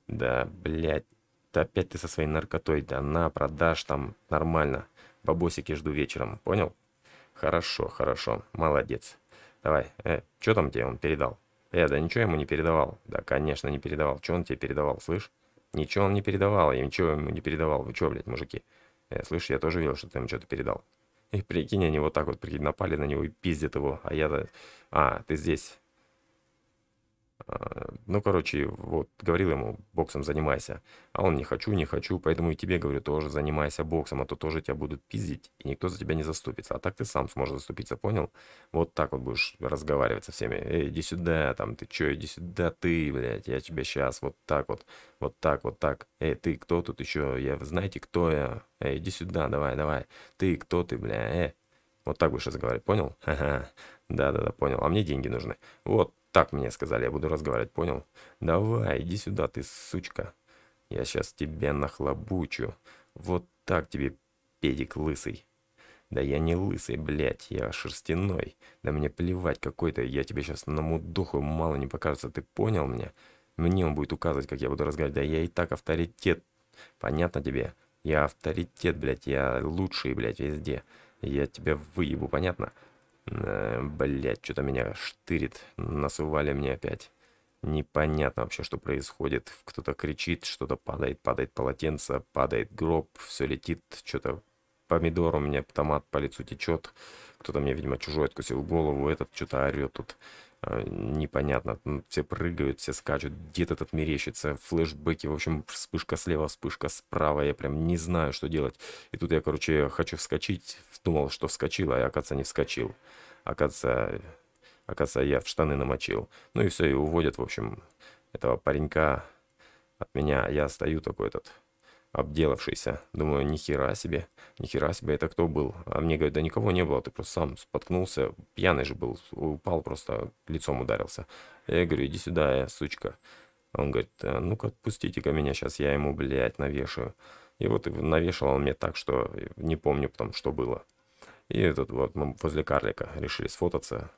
A: Да, блядь, да опять ты со своей наркотой, да на, продашь там нормально. Бабосики жду вечером, понял? Хорошо, хорошо, молодец. Давай, э, что там тебе он передал? Э, да ничего ему не передавал. Да, конечно, не передавал. Что он тебе передавал, слышь? Ничего он не передавал, я ничего ему не передавал. Вы что, блядь, мужики? Э, слышь, я тоже видел, что ты ему что-то передал. И прикинь, они вот так вот, прикинь, напали на него и пиздят его. А я-то... А, ты здесь. А, ну, короче, вот говорил ему, боксом занимайся. А он не хочу, не хочу, поэтому и тебе говорю, тоже занимайся боксом, а то тоже тебя будут пиздить, и никто за тебя не заступится. А так ты сам сможешь заступиться, понял? Вот так вот будешь разговаривать со всеми. Эй, иди сюда, там, ты чё, иди сюда, ты, блядь, я тебе сейчас, вот так вот, вот так, вот так. Эй, ты кто тут еще? Я, знаете, кто я? Эй, иди сюда, давай, давай. Ты кто ты, бля, э? Вот так будешь разговаривать, понял? Ха-ха. Да-да-да, понял. А мне деньги нужны. Вот, так мне сказали, я буду разговаривать, понял? Давай, иди сюда, ты сучка. Я сейчас тебе нахлобучу. Вот так тебе, педик лысый. Да я не лысый, блядь, я шерстяной. Да мне плевать какой-то, я тебе сейчас на мудуху мало не покажется, ты понял меня? Мне он будет указывать, как я буду разговаривать. Да я и так авторитет. Понятно тебе? Я авторитет, блядь, я лучший, блядь, везде. Я тебя выебу, понятно? Э, блять, что-то меня штырит. Насували мне опять. Непонятно вообще, что происходит. Кто-то кричит, что-то падает, падает полотенце, падает гроб, все летит, что-то помидор у меня, томат по лицу течет. Кто-то мне, видимо, чужой откусил голову, этот что-то орет тут. Э, непонятно. Все прыгают, все скачут, дед этот мерещится, флешбеки, в общем, вспышка слева, вспышка справа, я прям не знаю, что делать. И тут я, короче, хочу вскочить, думал, что вскочил, а я, оказывается, не вскочил. Оказывается, оказывается, я в штаны намочил. Ну и все, и уводят, в общем, этого паренька от меня. Я стою такой этот обделавшийся. Думаю, ни хера себе, ни хера себе, это кто был? А мне говорят, да никого не было, ты просто сам споткнулся, пьяный же был, упал просто, лицом ударился. Я говорю, иди сюда, я, э, сучка. Он говорит, «Э, ну-ка отпустите-ка меня, сейчас я ему, блядь, навешаю. И вот навешал он мне так, что э, не помню потом, что было. И этот вот мы возле карлика решили сфотаться.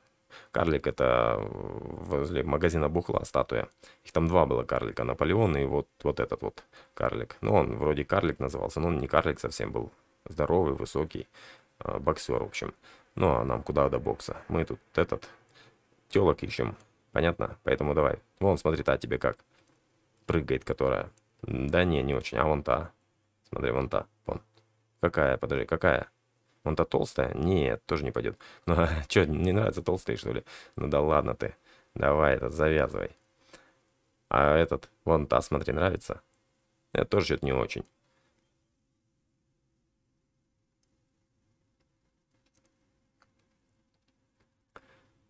A: Карлик — это возле магазина Бухла статуя. Их там два было карлика, Наполеон и вот, вот этот вот карлик. Ну, он вроде карлик назывался, но он не карлик совсем был. Здоровый, высокий, э, боксер, в общем. Ну, а нам куда до бокса? Мы тут этот, телок ищем, понятно? Поэтому давай. Вон, смотри, та тебе как. Прыгает которая. Да не, не очень, а вон та. Смотри, вон та, вон. Какая, подожди, какая? Он-то толстая? Нет, тоже не пойдет. Ну, что, не нравится толстые, что ли? Ну да ладно ты. Давай этот, завязывай. А этот, вон та, смотри, нравится? Это тоже что-то не очень.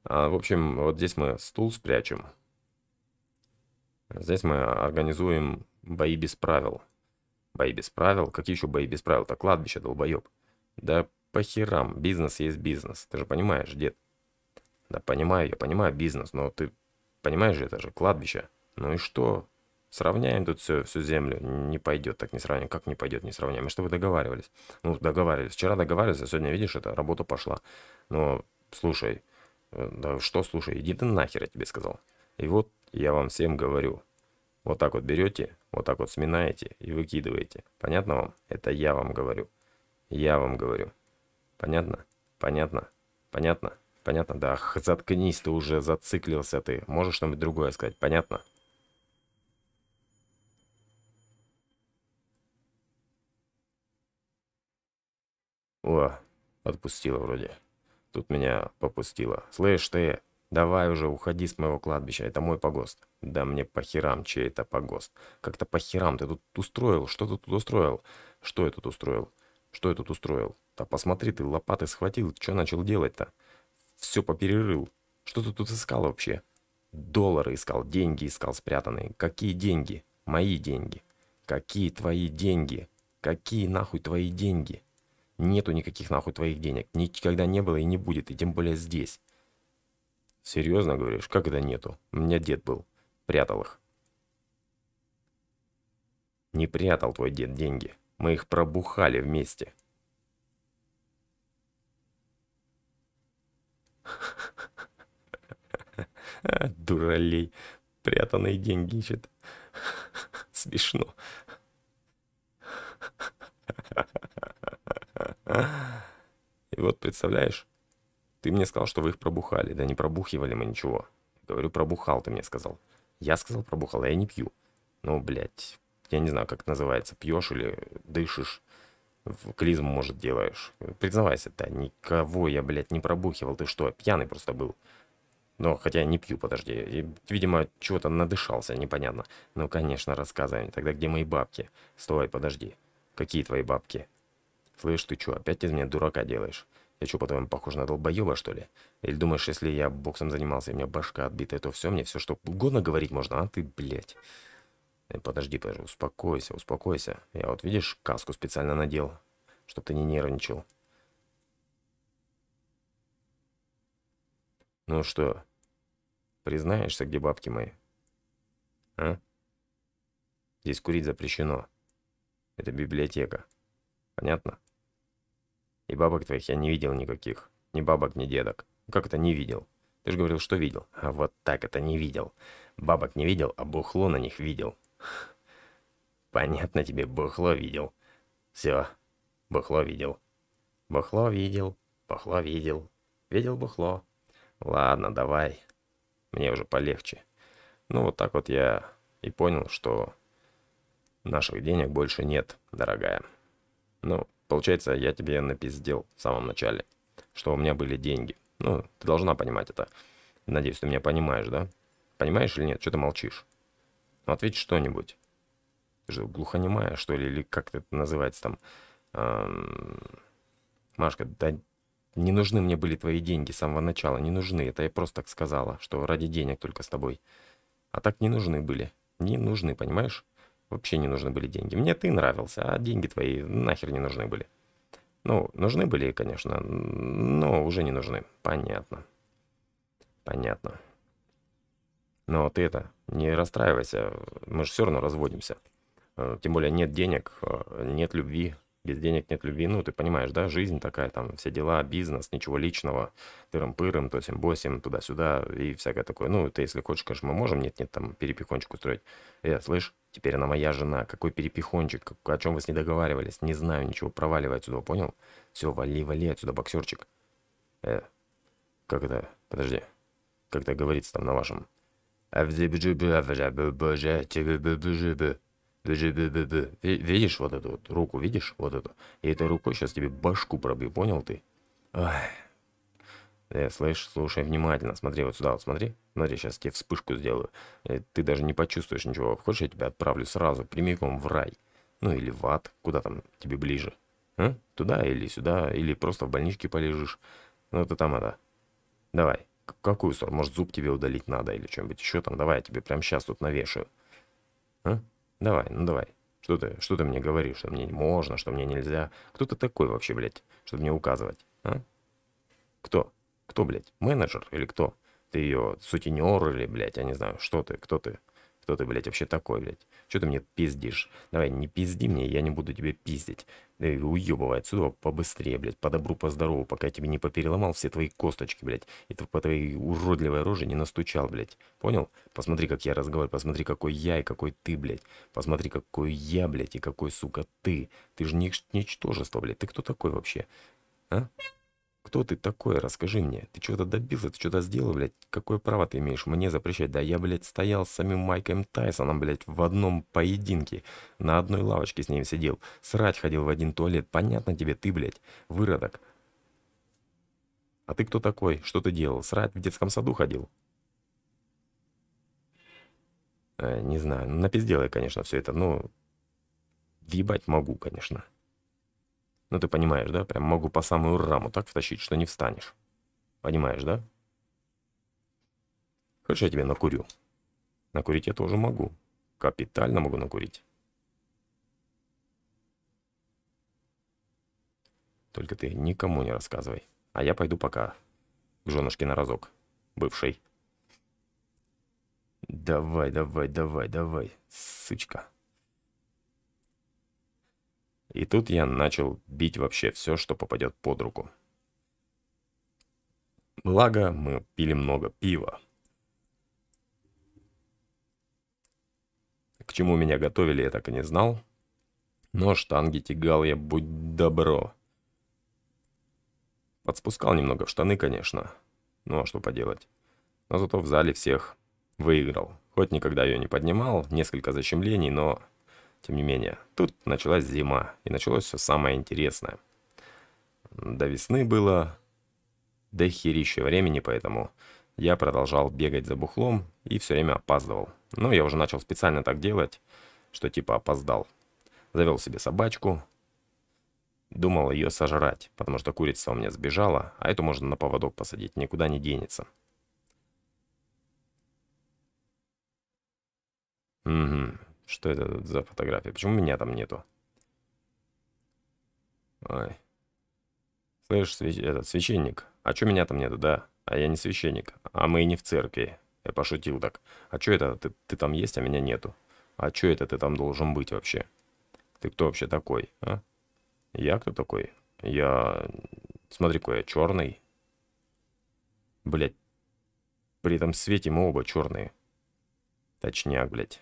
A: А, в общем, вот здесь мы стул спрячем. Здесь мы организуем бои без правил. Бои без правил? Какие еще бои без правил? Это кладбище, долбоеб. Да по херам, бизнес есть бизнес, ты же понимаешь, дед. Да понимаю, я понимаю бизнес, но ты понимаешь, же это же кладбище. Ну и что? Сравняем тут все, всю землю. Не пойдет, так не сравняем, Как не пойдет, не сравняем. Мы что вы договаривались? Ну, договаривались. Вчера договаривались, а сегодня, видишь, это работа пошла. Но, слушай, э, да что, слушай, иди ты нахер, я тебе сказал. И вот я вам всем говорю. Вот так вот берете, вот так вот сминаете и выкидываете. Понятно вам? Это я вам говорю. Я вам говорю. Понятно? Понятно? Понятно? Понятно? Да, заткнись, ты уже зациклился ты. Можешь что-нибудь другое сказать? Понятно? О, отпустила вроде. Тут меня попустило. Слышь ты, давай уже уходи с моего кладбища, это мой погост. Да мне по херам, чей это погост. Как-то по херам ты тут устроил, что ты тут устроил? Что я тут устроил? Что я тут устроил? Да посмотри ты, лопаты схватил, что начал делать-то? Все поперерыл. Что ты тут искал вообще? Доллары искал, деньги искал спрятанные. Какие деньги? Мои деньги. Какие твои деньги? Какие нахуй твои деньги? Нету никаких нахуй твоих денег. Никогда не было и не будет, и тем более здесь. Серьезно говоришь? Как это нету? У меня дед был. Прятал их. Не прятал твой дед деньги. Мы их пробухали вместе. Дуралей.
B: Прятанные деньги ищет. Смешно.
A: И вот представляешь, ты мне сказал, что вы их пробухали. Да не пробухивали мы ничего. Говорю, пробухал, ты мне сказал. Я сказал, пробухал, а я не пью. Ну, блядь, я не знаю, как это называется, пьешь или дышишь, клизму, может, делаешь. Признавайся-то, никого я, блядь, не пробухивал. Ты что, пьяный просто был? Но ну, хотя не пью, подожди. И, видимо, чего-то надышался, непонятно. Ну, конечно, рассказывай. Тогда где мои бабки? Стой, подожди. Какие твои бабки? Слышь, ты что, опять из меня дурака делаешь? Я что, по-твоему, похож на долбоеба, что ли? Или думаешь, если я боксом занимался, и у меня башка отбита, то все, мне все что угодно говорить можно, а ты, блядь. Э, подожди, подожди, успокойся, успокойся. Я вот, видишь, каску специально надел, чтобы ты не нервничал. Ну что, признаешься, где бабки мои? А? Здесь курить запрещено. Это библиотека. Понятно? И бабок твоих я не видел никаких. Ни бабок, ни дедок. Как это не видел? Ты же говорил, что видел. А вот так это не видел. Бабок не видел, а бухло на них видел. Понятно тебе, бухло видел. Все, бухло видел. Бухло видел, бухло видел. Видел бухло. Ладно, давай. Мне уже полегче. Ну, вот так вот я и понял, что наших денег больше нет, дорогая. Ну, получается, я тебе напиздел в самом начале, что у меня были деньги. Ну, ты должна понимать это. Надеюсь, ты меня понимаешь, да? Понимаешь или нет? Что ты молчишь? Ну, ответь что-нибудь. Ты же глухонемая, что ли, или как это называется там? Эм... Машка, да не нужны мне были твои деньги с самого начала, не нужны. Это я просто так сказала, что ради денег только с тобой. А так не нужны были. Не нужны, понимаешь? Вообще не нужны были деньги. Мне ты нравился, а деньги твои нахер не нужны были. Ну, нужны были, конечно, но уже не нужны. Понятно. Понятно. Но ты это, не расстраивайся, мы же все равно разводимся. Э, тем более нет денег, э, нет любви, без денег нет любви. Ну, ты понимаешь, да, жизнь такая, там, все дела, бизнес, ничего личного, тырым-пырым, то есть босим туда-сюда и всякое такое. Ну, ты, если хочешь, конечно, мы можем, нет-нет, там, перепихончик устроить. Э, слышь, теперь она моя жена, какой перепихончик, о чем вы с ней договаривались, не знаю ничего, проваливай отсюда, понял? Все, вали, вали отсюда, боксерчик. Э, как это, подожди, как это говорится там на вашем Видишь вот эту вот руку, видишь вот эту? И этой рукой сейчас тебе башку пробью, понял ты? Э, слышь, слушай внимательно, смотри вот сюда, вот смотри. Смотри, сейчас тебе вспышку сделаю. Э, ты даже не почувствуешь ничего. Хочешь, я тебя отправлю сразу прямиком в рай? Ну или в ад, куда там тебе ближе? А? Туда или сюда, или просто в больничке полежишь. Ну ты там это... Давай, Какую ссору? Может, зуб тебе удалить надо или что-нибудь еще там? Давай, я тебе прямо сейчас тут навешаю. А? Давай, ну давай. Что ты, что ты мне говоришь, что мне можно, что мне нельзя? Кто ты такой вообще, блядь, чтобы мне указывать? А? Кто? Кто, блядь? Менеджер или кто? Ты ее сутенер или, блядь, я не знаю, что ты, кто ты? Кто ты, блядь, вообще такой, блядь? Что ты мне пиздишь? Давай, не пизди мне, я не буду тебе пиздить. Да э, и уебывай отсюда побыстрее, блядь, по добру, по здорову, пока я тебе не попереломал все твои косточки, блядь, и ты по твоей уродливой роже не настучал, блядь. Понял? Посмотри, как я разговариваю, посмотри, какой я и какой ты, блядь. Посмотри, какой я, блядь, и какой, сука, ты. Ты же нич ничтожество, блядь. Ты кто такой вообще? А? Кто ты такой? Расскажи мне. Ты что-то добился, ты что-то сделал, блядь? Какое право ты имеешь мне запрещать? Да я, блядь, стоял с самим Майком Тайсоном, блядь, в одном поединке. На одной лавочке с ним сидел. Срать ходил в один туалет. Понятно тебе, ты, блядь, выродок. А ты кто такой? Что ты делал? Срать в детском саду ходил? Э, не знаю. Ну, Напизделай, конечно, все это. Ну, въебать могу, конечно. Ну ты понимаешь, да? Прям могу по самую раму так втащить, что не встанешь. Понимаешь, да? Хочешь, я тебе накурю? Накурить я тоже могу. Капитально могу накурить. Только ты никому не рассказывай. А я пойду пока к женушке на разок. Бывшей. Давай, давай, давай, давай, сучка. И тут я начал бить вообще все, что попадет под руку. Благо, мы пили много пива. К чему меня готовили, я так и не знал. Но штанги тягал я, будь добро. Подспускал немного в штаны, конечно. Ну а что поделать. Но зато в зале всех выиграл. Хоть никогда ее не поднимал, несколько защемлений, но тем не менее, тут началась зима, и началось все самое интересное. До весны было до херища времени, поэтому я продолжал бегать за бухлом и все время опаздывал. Но я уже начал специально так делать, что типа опоздал. Завел себе собачку, думал ее сожрать, потому что курица у меня сбежала, а эту можно на поводок посадить, никуда не денется. Угу. Что это за фотография? Почему меня там нету? Ой. Слышь, свеч этот, священник, а чё меня там нету, да? А я не священник, а мы и не в церкви. Я пошутил так. А чё это, ты, ты там есть, а меня нету? А чё это ты там должен быть вообще? Ты кто вообще такой, а? Я кто такой? Я... Смотри, какой я черный. Блять. При этом свете мы оба черные. Точняк, блять.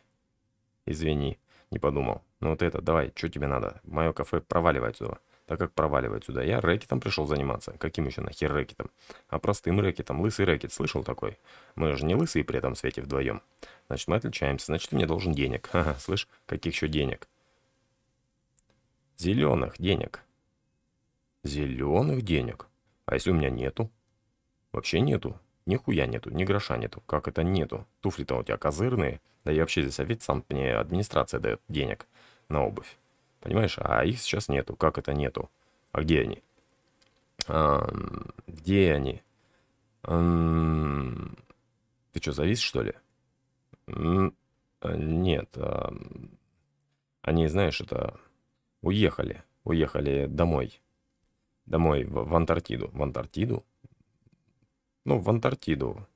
A: Извини, не подумал. Ну вот это, давай, что тебе надо? Мое кафе проваливай отсюда. Так как проваливай сюда, я рэкетом пришел заниматься. Каким еще нахер рэкетом? А простым рэкетом, лысый рэкет, слышал такой? Мы же не лысые при этом свете вдвоем. Значит, мы отличаемся, значит, ты мне должен денег. Ха-ха, слышь, каких еще денег? Зеленых денег. Зеленых денег? А если у меня нету? Вообще нету. Нихуя нету, ни гроша нету. Как это нету? Туфли-то у тебя козырные. Да и вообще здесь, видите, сам мне администрация дает денег на обувь. Понимаешь? А их сейчас нету. Как это нету? А где они? А, где они? А, ты что, завис, что ли? А, нет. А, они, знаешь, это... Уехали. Уехали домой. Домой, в, в Антарктиду. В Антарктиду? Ну, в Антарктиду.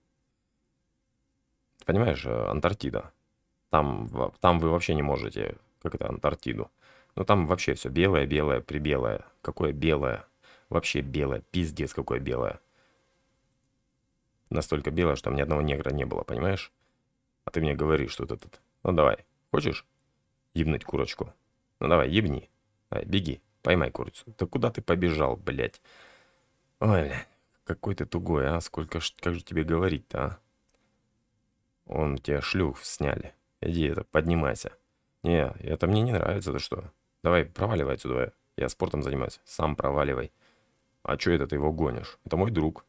A: Понимаешь, э, Антарктида. Там, там вы вообще не можете, как это, Антарктиду. Ну там вообще все белое, белое, прибелое. Какое белое? Вообще белое. Пиздец, какое белое. Настолько белое, что ни одного негра не было, понимаешь? А ты мне говоришь, что ты тут. Ну давай, хочешь ебнуть курочку? Ну давай, ебни. Давай, беги, поймай курицу. Да куда ты побежал, блядь? Ой, блядь, какой ты тугой, а? Сколько, как же тебе говорить-то, а? Он тебя шлюх сняли. Иди, это, поднимайся. Не, это мне не нравится, ты что? Давай, проваливай отсюда. Я спортом занимаюсь. Сам проваливай. А чё это ты его гонишь? Это мой друг.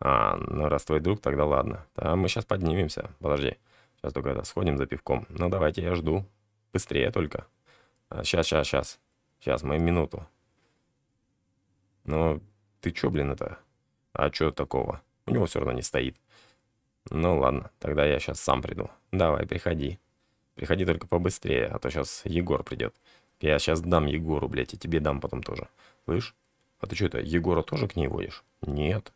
A: А, ну раз твой друг, тогда ладно. Да, мы сейчас поднимемся. Подожди. Сейчас только это, сходим за пивком. Ну давайте, я жду. Быстрее только. А, сейчас, сейчас, сейчас. Сейчас, мы минуту. Ну, ты чё, блин, это? А чё такого? У него все равно не стоит. Ну ладно, тогда я сейчас сам приду. Давай, приходи. Приходи только побыстрее, а то сейчас Егор придет. Я сейчас дам Егору, блядь, и тебе дам потом тоже. Слышь? А ты что это, Егора тоже к ней водишь? Нет.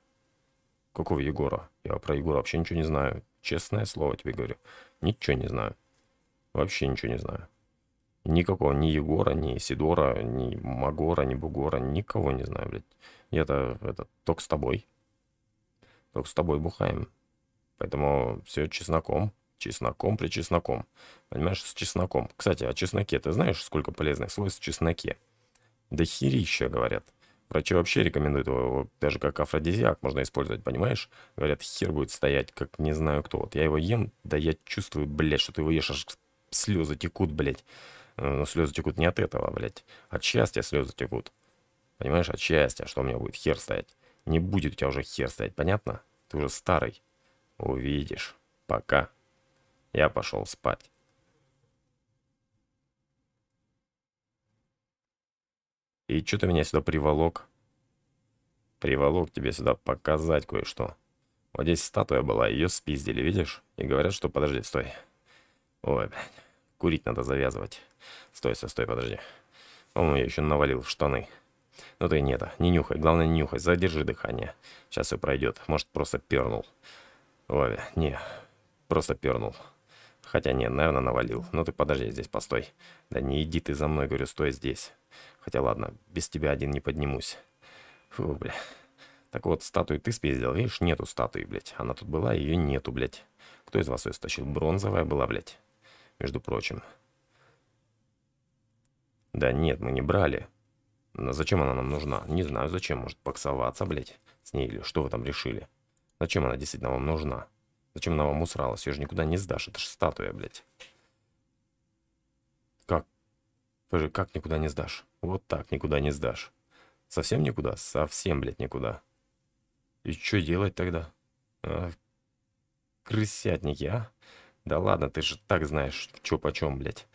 A: Какого Егора? Я про Егора вообще ничего не знаю. Честное слово тебе говорю. Ничего не знаю. Вообще ничего не знаю. Никакого, ни Егора, ни Сидора, ни Магора, ни Бугора, никого не знаю, блядь. Я-то, это, только с тобой. Только с тобой бухаем. Поэтому все чесноком, чесноком при чесноком. Понимаешь, с чесноком. Кстати, о а чесноке ты знаешь, сколько полезных свойств в чесноке? Да херища, говорят. Врачи вообще рекомендуют его даже как афродизиак можно использовать, понимаешь? Говорят, хер будет стоять, как не знаю кто. Вот я его ем, да я чувствую, блядь, что ты его ешь, аж слезы текут, блядь. Э, Но ну, слезы текут не от этого, блядь. От счастья слезы текут. Понимаешь, от счастья, что у меня будет хер стоять. Не будет у тебя уже хер стоять, понятно? Ты уже старый. Увидишь. Пока. Я пошел спать. И что ты меня сюда приволок? Приволок тебе сюда показать кое-что. Вот здесь статуя была, ее спиздили, видишь? И говорят, что... Подожди, стой. Ой, блядь. Курить надо завязывать. Стой, стой, стой, подожди. Он ее еще навалил в штаны. Ну ты не это, не нюхай, главное не нюхай, задержи дыхание. Сейчас все пройдет, может просто пернул. Оля, не, просто пернул. Хотя не, наверное, навалил. Ну ты подожди здесь, постой. Да не иди ты за мной, говорю, стой здесь. Хотя ладно, без тебя один не поднимусь. Фу, бля. Так вот, статую ты спиздил, видишь, нету статуи, блядь. Она тут была, ее нету, блядь. Кто из вас ее стащил? Бронзовая была, блядь. Между прочим. Да нет, мы не брали. Но зачем она нам нужна? Не знаю, зачем. Может, боксоваться, блядь, с ней или что вы там решили? Зачем она действительно вам нужна? Зачем она вам усралась? Ее же никуда не сдашь. Это же статуя, блядь. Как? Вы же как никуда не сдашь? Вот так никуда не сдашь. Совсем никуда? Совсем, блядь, никуда. И что делать тогда? А, крысятники, а? Да ладно, ты же так знаешь, что почем, блядь.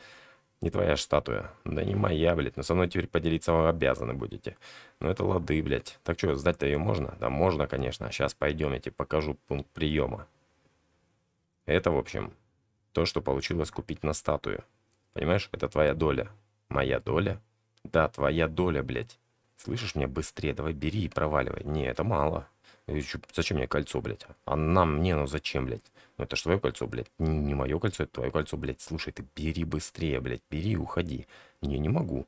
A: Не твоя статуя. Да не моя, блядь. Но со мной теперь поделиться вам обязаны будете. Но ну, это лады, блядь. Так что, сдать-то ее можно? Да можно, конечно. Сейчас а пойдем, я тебе покажу пункт приема. Это, в общем, то, что получилось купить на статую. Понимаешь, это твоя доля. Моя доля? Да, твоя доля, блядь. Слышишь меня? Быстрее давай бери и проваливай. Не, это мало зачем мне кольцо, блядь? А, а нам мне, ну зачем, блядь? Ну это ж твое кольцо, блядь. Не, не мое кольцо, это твое кольцо, блядь. Слушай, ты бери быстрее, блядь. Бери и уходи. Не, не могу.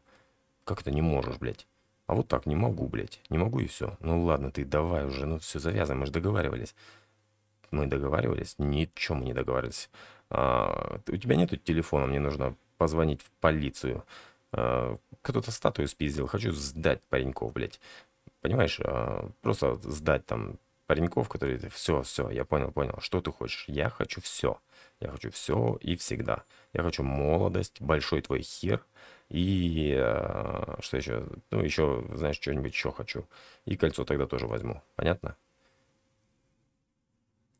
A: Как это не можешь, блядь? А вот так не могу, блядь. Не могу и все. Ну ладно, ты давай уже. Ну все, завязывай, мы же договаривались. Мы договаривались? Ни чем мы не договаривались. А, у тебя нету телефона, мне нужно позвонить в полицию. А, кто-то статую спиздил. Хочу сдать пареньков, блядь. Понимаешь, а, просто сдать там пареньков, которые все, все, я понял, понял, что ты хочешь. Я хочу все. Я хочу все и всегда. Я хочу молодость, большой твой хер и э, что еще? Ну, еще, знаешь, что-нибудь еще хочу. И кольцо тогда тоже возьму. Понятно?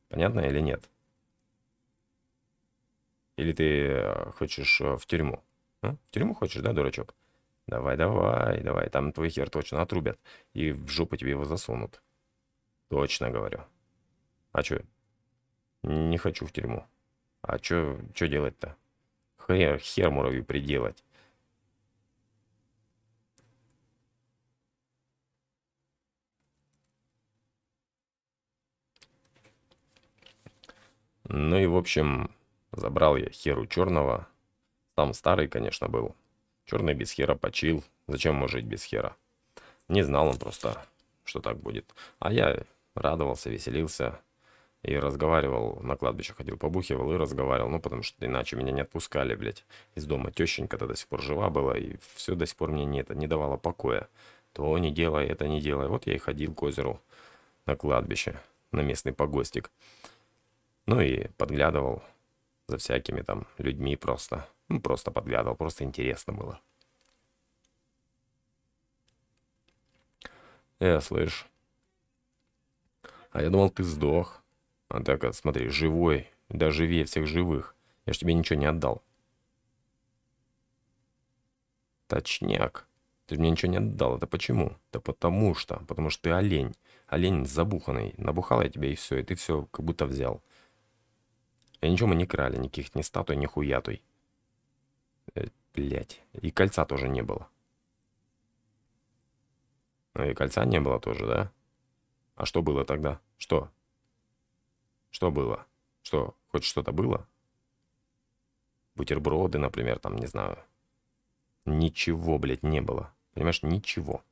A: Понятно или нет? Или ты а, хочешь в тюрьму? А? В тюрьму хочешь, да, дурачок? Давай, давай, давай, там твой хер точно отрубят и в жопу тебе его засунут. Точно говорю. А чё? Не хочу в тюрьму. А чё, чё делать-то? Хер, хер муравью приделать. Ну и в общем, забрал я херу черного. Там старый, конечно, был. Черный без хера почил. Зачем ему жить без хера? Не знал он просто, что так будет. А я радовался, веселился и разговаривал, на кладбище ходил, побухивал и разговаривал, ну, потому что иначе меня не отпускали, блядь, из дома. Тещенька-то до сих пор жива была, и все до сих пор мне не, это, не давало покоя. То не делай, это не делай. Вот я и ходил к озеру на кладбище, на местный погостик. Ну и подглядывал за всякими там людьми просто. Ну, просто подглядывал, просто интересно было. Э, слышь. А я думал, ты сдох. А так, смотри, живой, да живее всех живых. Я ж тебе ничего не отдал. Точняк. Ты мне ничего не отдал. Это почему? Да потому что. Потому что ты олень. Олень забуханный. Набухал я тебя и все. И ты все как будто взял. И ничего мы не крали. Никаких ни статуй, ни хуятуй. Э, Блять. И кольца тоже не было. Ну и кольца не было тоже, да? А что было тогда? Что? Что было? Что, хоть что-то было? Бутерброды, например, там, не знаю. Ничего, блядь, не было. Понимаешь, ничего.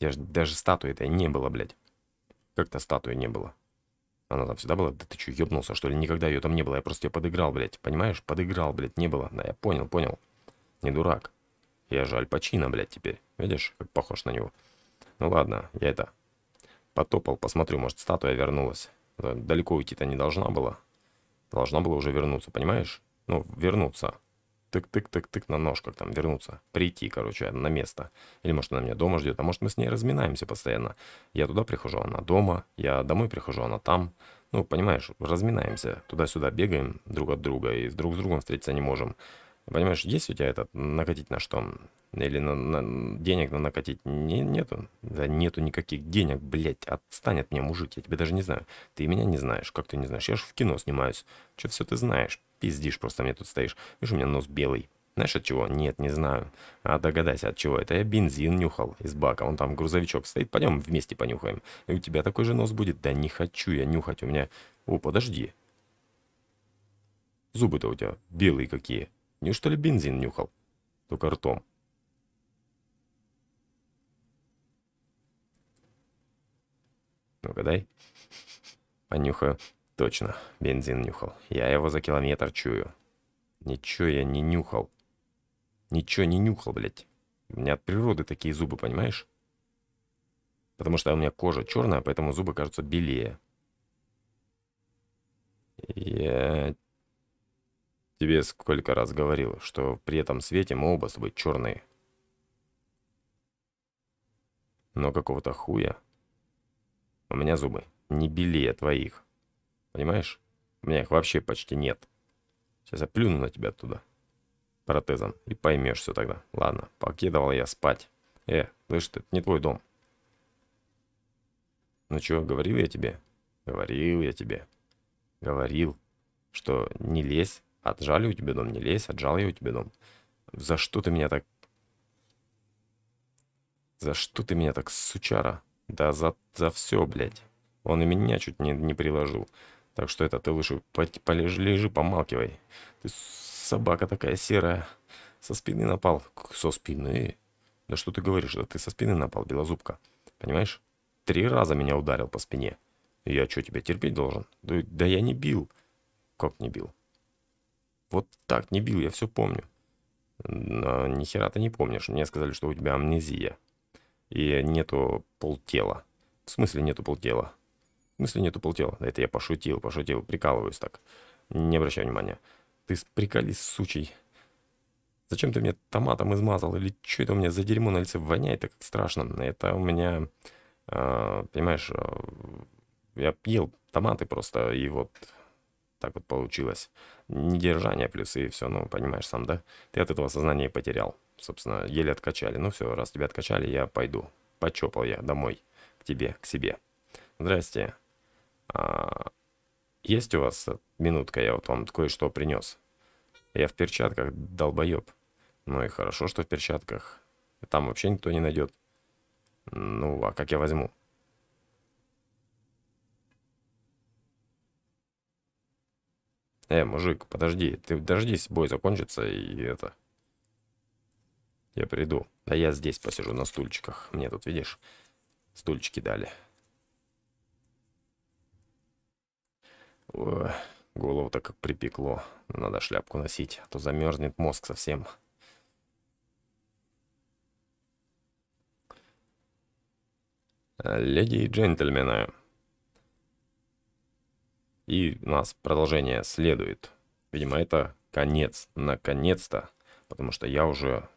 A: Я ж, даже статуи этой не было, блядь. Как-то статуи не было. Она там всегда была? Да ты что, ёбнулся, что ли? Никогда ее там не было. Я просто тебе подыграл, блядь. Понимаешь? Подыграл, блядь, не было. Да, я понял, понял. Не дурак. Я же Альпачина, блядь, теперь. Видишь, как похож на него. Ну ладно, я это... Потопал, посмотрю, может, статуя вернулась. Далеко уйти-то не должна была. Должна была уже вернуться, понимаешь? Ну, вернуться. Тык-тык-тык-тык на ножках там вернуться. Прийти, короче, на место. Или может она меня дома ждет, а может мы с ней разминаемся постоянно. Я туда прихожу, она дома. Я домой прихожу, она там. Ну, понимаешь, разминаемся. Туда-сюда бегаем друг от друга и друг с другом встретиться не можем. Понимаешь, есть у тебя этот накатить на что? Или на, на, денег на накатить? Не, нету. Да нету никаких денег, блядь. Отстань от меня, мужик, я тебе даже не знаю. Ты меня не знаешь. Как ты не знаешь? Я же в кино снимаюсь. Че все ты знаешь? Пиздишь просто мне тут стоишь. Видишь, у меня нос белый. Знаешь, от чего? Нет, не знаю. А догадайся, от чего это? Я бензин нюхал из бака. он там грузовичок стоит. Пойдем вместе понюхаем. И у тебя такой же нос будет? Да не хочу я нюхать. У меня... О, подожди. Зубы-то у тебя белые какие ли бензин нюхал? Только ртом. Ну-ка дай. Понюхаю. Точно, бензин нюхал. Я его за километр чую. Ничего я не нюхал. Ничего не нюхал, блядь. У меня от природы такие зубы, понимаешь? Потому что у меня кожа черная, поэтому зубы кажутся белее. Я Тебе сколько раз говорил, что при этом свете мы оба с черные. Но какого-то хуя. У меня зубы не белее твоих. Понимаешь? У меня их вообще почти нет. Сейчас я плюну на тебя оттуда. Протезом. И поймешь все тогда. Ладно, покидывал я спать. Э, слышь, это не твой дом. Ну что, говорил я тебе? Говорил я тебе. Говорил, что не лезь Отжали у тебя дом, не лезь, отжал я у тебя дом. За что ты меня так... За что ты меня так, сучара? Да за, за все, блядь. Он и меня чуть не, не приложил. Так что это ты лучше полежи, лежи, помалкивай. Ты собака такая серая. Со спины напал. Со спины? Да что ты говоришь? Да ты со спины напал, белозубка. Понимаешь? Три раза меня ударил по спине. Я что, тебя терпеть должен? Да, да я не бил. Как не бил? Вот так, не бил, я все помню. Но а, ни хера ты не помнишь. Мне сказали, что у тебя амнезия. И нету полтела. В смысле нету полтела? В смысле нету полтела? Это я пошутил, пошутил, прикалываюсь так. Не обращай внимания. Ты приколись, сучий. Зачем ты мне томатом измазал? Или что это у меня за дерьмо на лице воняет Это как страшно? Это у меня, а, понимаешь, а, я ел томаты просто, и вот так вот получилось. Недержание плюсы и все, ну, понимаешь сам, да? Ты от этого сознания потерял. Собственно, еле откачали. Ну все, раз тебя откачали, я пойду. Почопал я домой. К тебе, к себе. Здрасте. А, есть у вас минутка? Я вот вам кое-что принес. Я в перчатках, долбоеб. Ну и хорошо, что в перчатках. Там вообще никто не найдет. Ну, а как я возьму? Э, мужик, подожди, ты дождись, бой закончится и это... Я приду. А я здесь посижу на стульчиках. Мне тут, видишь, стульчики дали. голову так как припекло. Надо шляпку носить, а то замерзнет мозг совсем. Леди и джентльмены, и у нас продолжение следует. Видимо, это конец. Наконец-то. Потому что я уже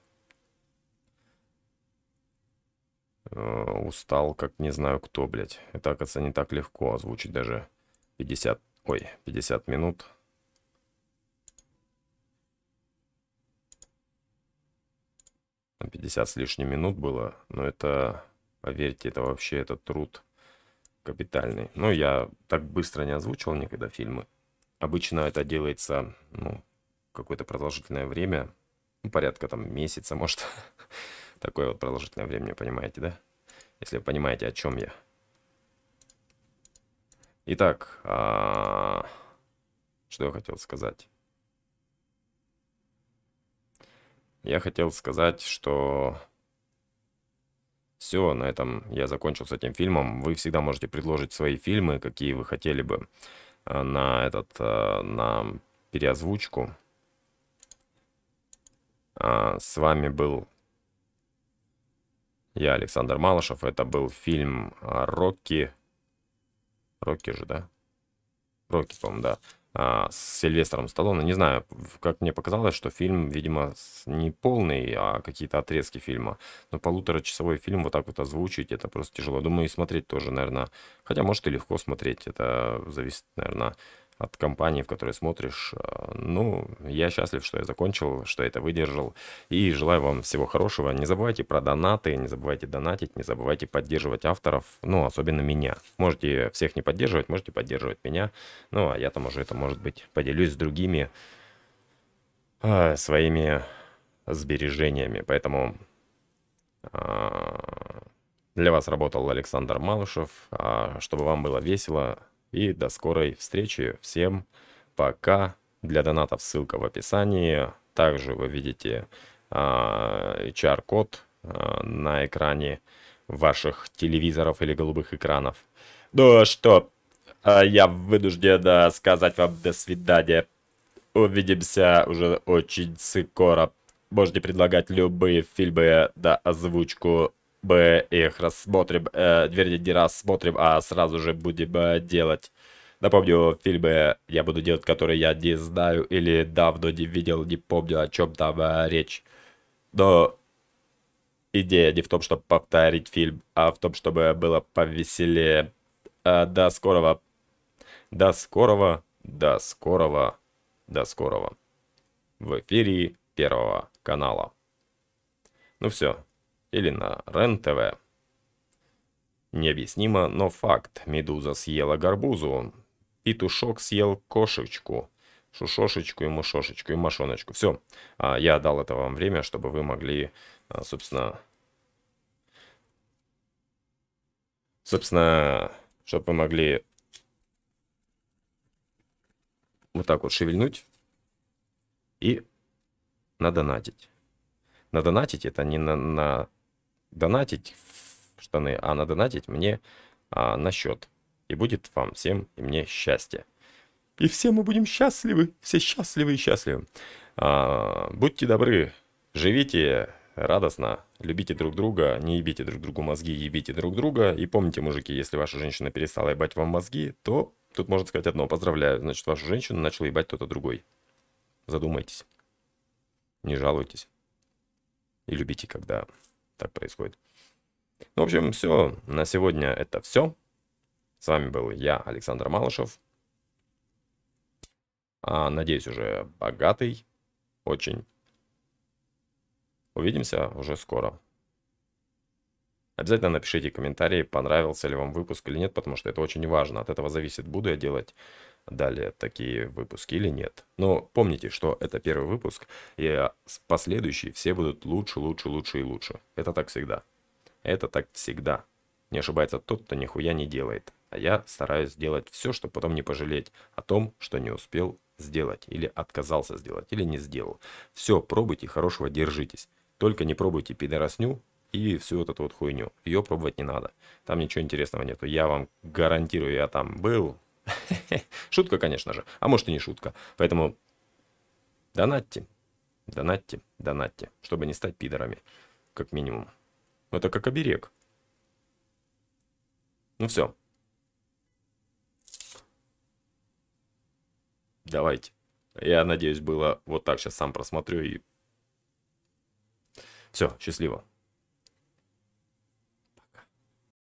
A: э, устал, как не знаю кто, блядь. Это, оказывается, не так легко озвучить даже 50... Ой, 50 минут. Там 50 с лишним минут было. Но это, поверьте, это вообще этот труд капитальный. Но я так быстро не озвучивал никогда фильмы. Обычно это делается, ну, какое-то продолжительное время, ну, порядка там месяца, может, такое вот продолжительное время, понимаете, да? Если вы понимаете, о чем я. Итак, а... что я хотел сказать? Я хотел сказать, что все, на этом я закончил с этим фильмом. Вы всегда можете предложить свои фильмы, какие вы хотели бы э, на этот, э, на переозвучку. А, с вами был я, Александр Малышев. Это был фильм а, «Рокки». «Рокки» же, да? «Рокки», по-моему, да. А, с Сильвестром Сталлоне. Не знаю, как мне показалось, что фильм, видимо, не полный, а какие-то отрезки фильма. Но полуторачасовой фильм вот так вот озвучить, это просто тяжело. Думаю, и смотреть тоже, наверное, хотя, может, и легко смотреть. Это зависит, наверное, от компании, в которой смотришь. Э, ну, я счастлив, что я закончил, что это выдержал. И желаю вам всего хорошего. Не забывайте про донаты, не забывайте донатить, не забывайте поддерживать авторов, ну, особенно меня. Можете всех не поддерживать, можете поддерживать меня. Ну, а я там уже это, может быть, поделюсь с другими а, своими сбережениями. Поэтому а, для вас работал Александр Малышев. А, чтобы вам было весело, и до скорой встречи всем. Пока. Для донатов ссылка в описании. Также вы видите HR-код а, а, на экране ваших телевизоров или голубых экранов. Ну что, а я вынужден сказать вам до свидания. Увидимся уже очень скоро. Можете предлагать любые фильмы на озвучку Б их рассмотрим, э, вернее, не рассмотрим, а сразу же будем э, делать. Напомню, фильмы я буду делать, которые я не знаю или давно не видел, не помню, о чем там э, речь. Но идея не в том, чтобы повторить фильм, а в том, чтобы было повеселее. Э, до скорого. До скорого. До скорого. До скорого. В эфире Первого канала. Ну все, или на РЕН-ТВ. Необъяснимо, но факт. Медуза съела горбузу, петушок съел кошечку, шушошечку и мушошечку и мошоночку. Все, а, я дал это вам время, чтобы вы могли, а, собственно... Собственно, чтобы вы могли вот так вот шевельнуть и надонатить. Надонатить это не на, на донатить в штаны, а надонатить мне а, на счет. И будет вам всем и мне счастье. И все мы будем счастливы, все счастливы и счастливы. А, будьте добры, живите радостно, любите друг друга, не ебите друг другу мозги, ебите друг друга. И помните, мужики, если ваша женщина перестала ебать вам мозги, то тут можно сказать одно, поздравляю, значит, вашу женщину начал ебать кто-то другой. Задумайтесь, не жалуйтесь и любите, когда так происходит. Ну, в общем, все. На сегодня это все. С вами был я, Александр Малышев. А, надеюсь, уже богатый. Очень. Увидимся уже скоро. Обязательно напишите комментарии, понравился ли вам выпуск или нет, потому что это очень важно. От этого зависит, буду я делать далее такие выпуски или нет. Но помните, что это первый выпуск, и последующие все будут лучше, лучше, лучше и лучше. Это так всегда. Это так всегда. Не ошибается тот, кто нихуя не делает. А я стараюсь сделать все, чтобы потом не пожалеть о том, что не успел сделать, или отказался сделать, или не сделал. Все, пробуйте, хорошего держитесь. Только не пробуйте пидоросню и всю вот эту вот хуйню. Ее пробовать не надо. Там ничего интересного нету. Я вам гарантирую, я там был, Шутка, конечно же. А может и не шутка. Поэтому донатьте, донатьте, донатьте, чтобы не стать пидорами, как минимум. Ну, это как оберег. Ну все. Давайте. Я надеюсь, было вот так. Сейчас сам просмотрю и... Все, счастливо.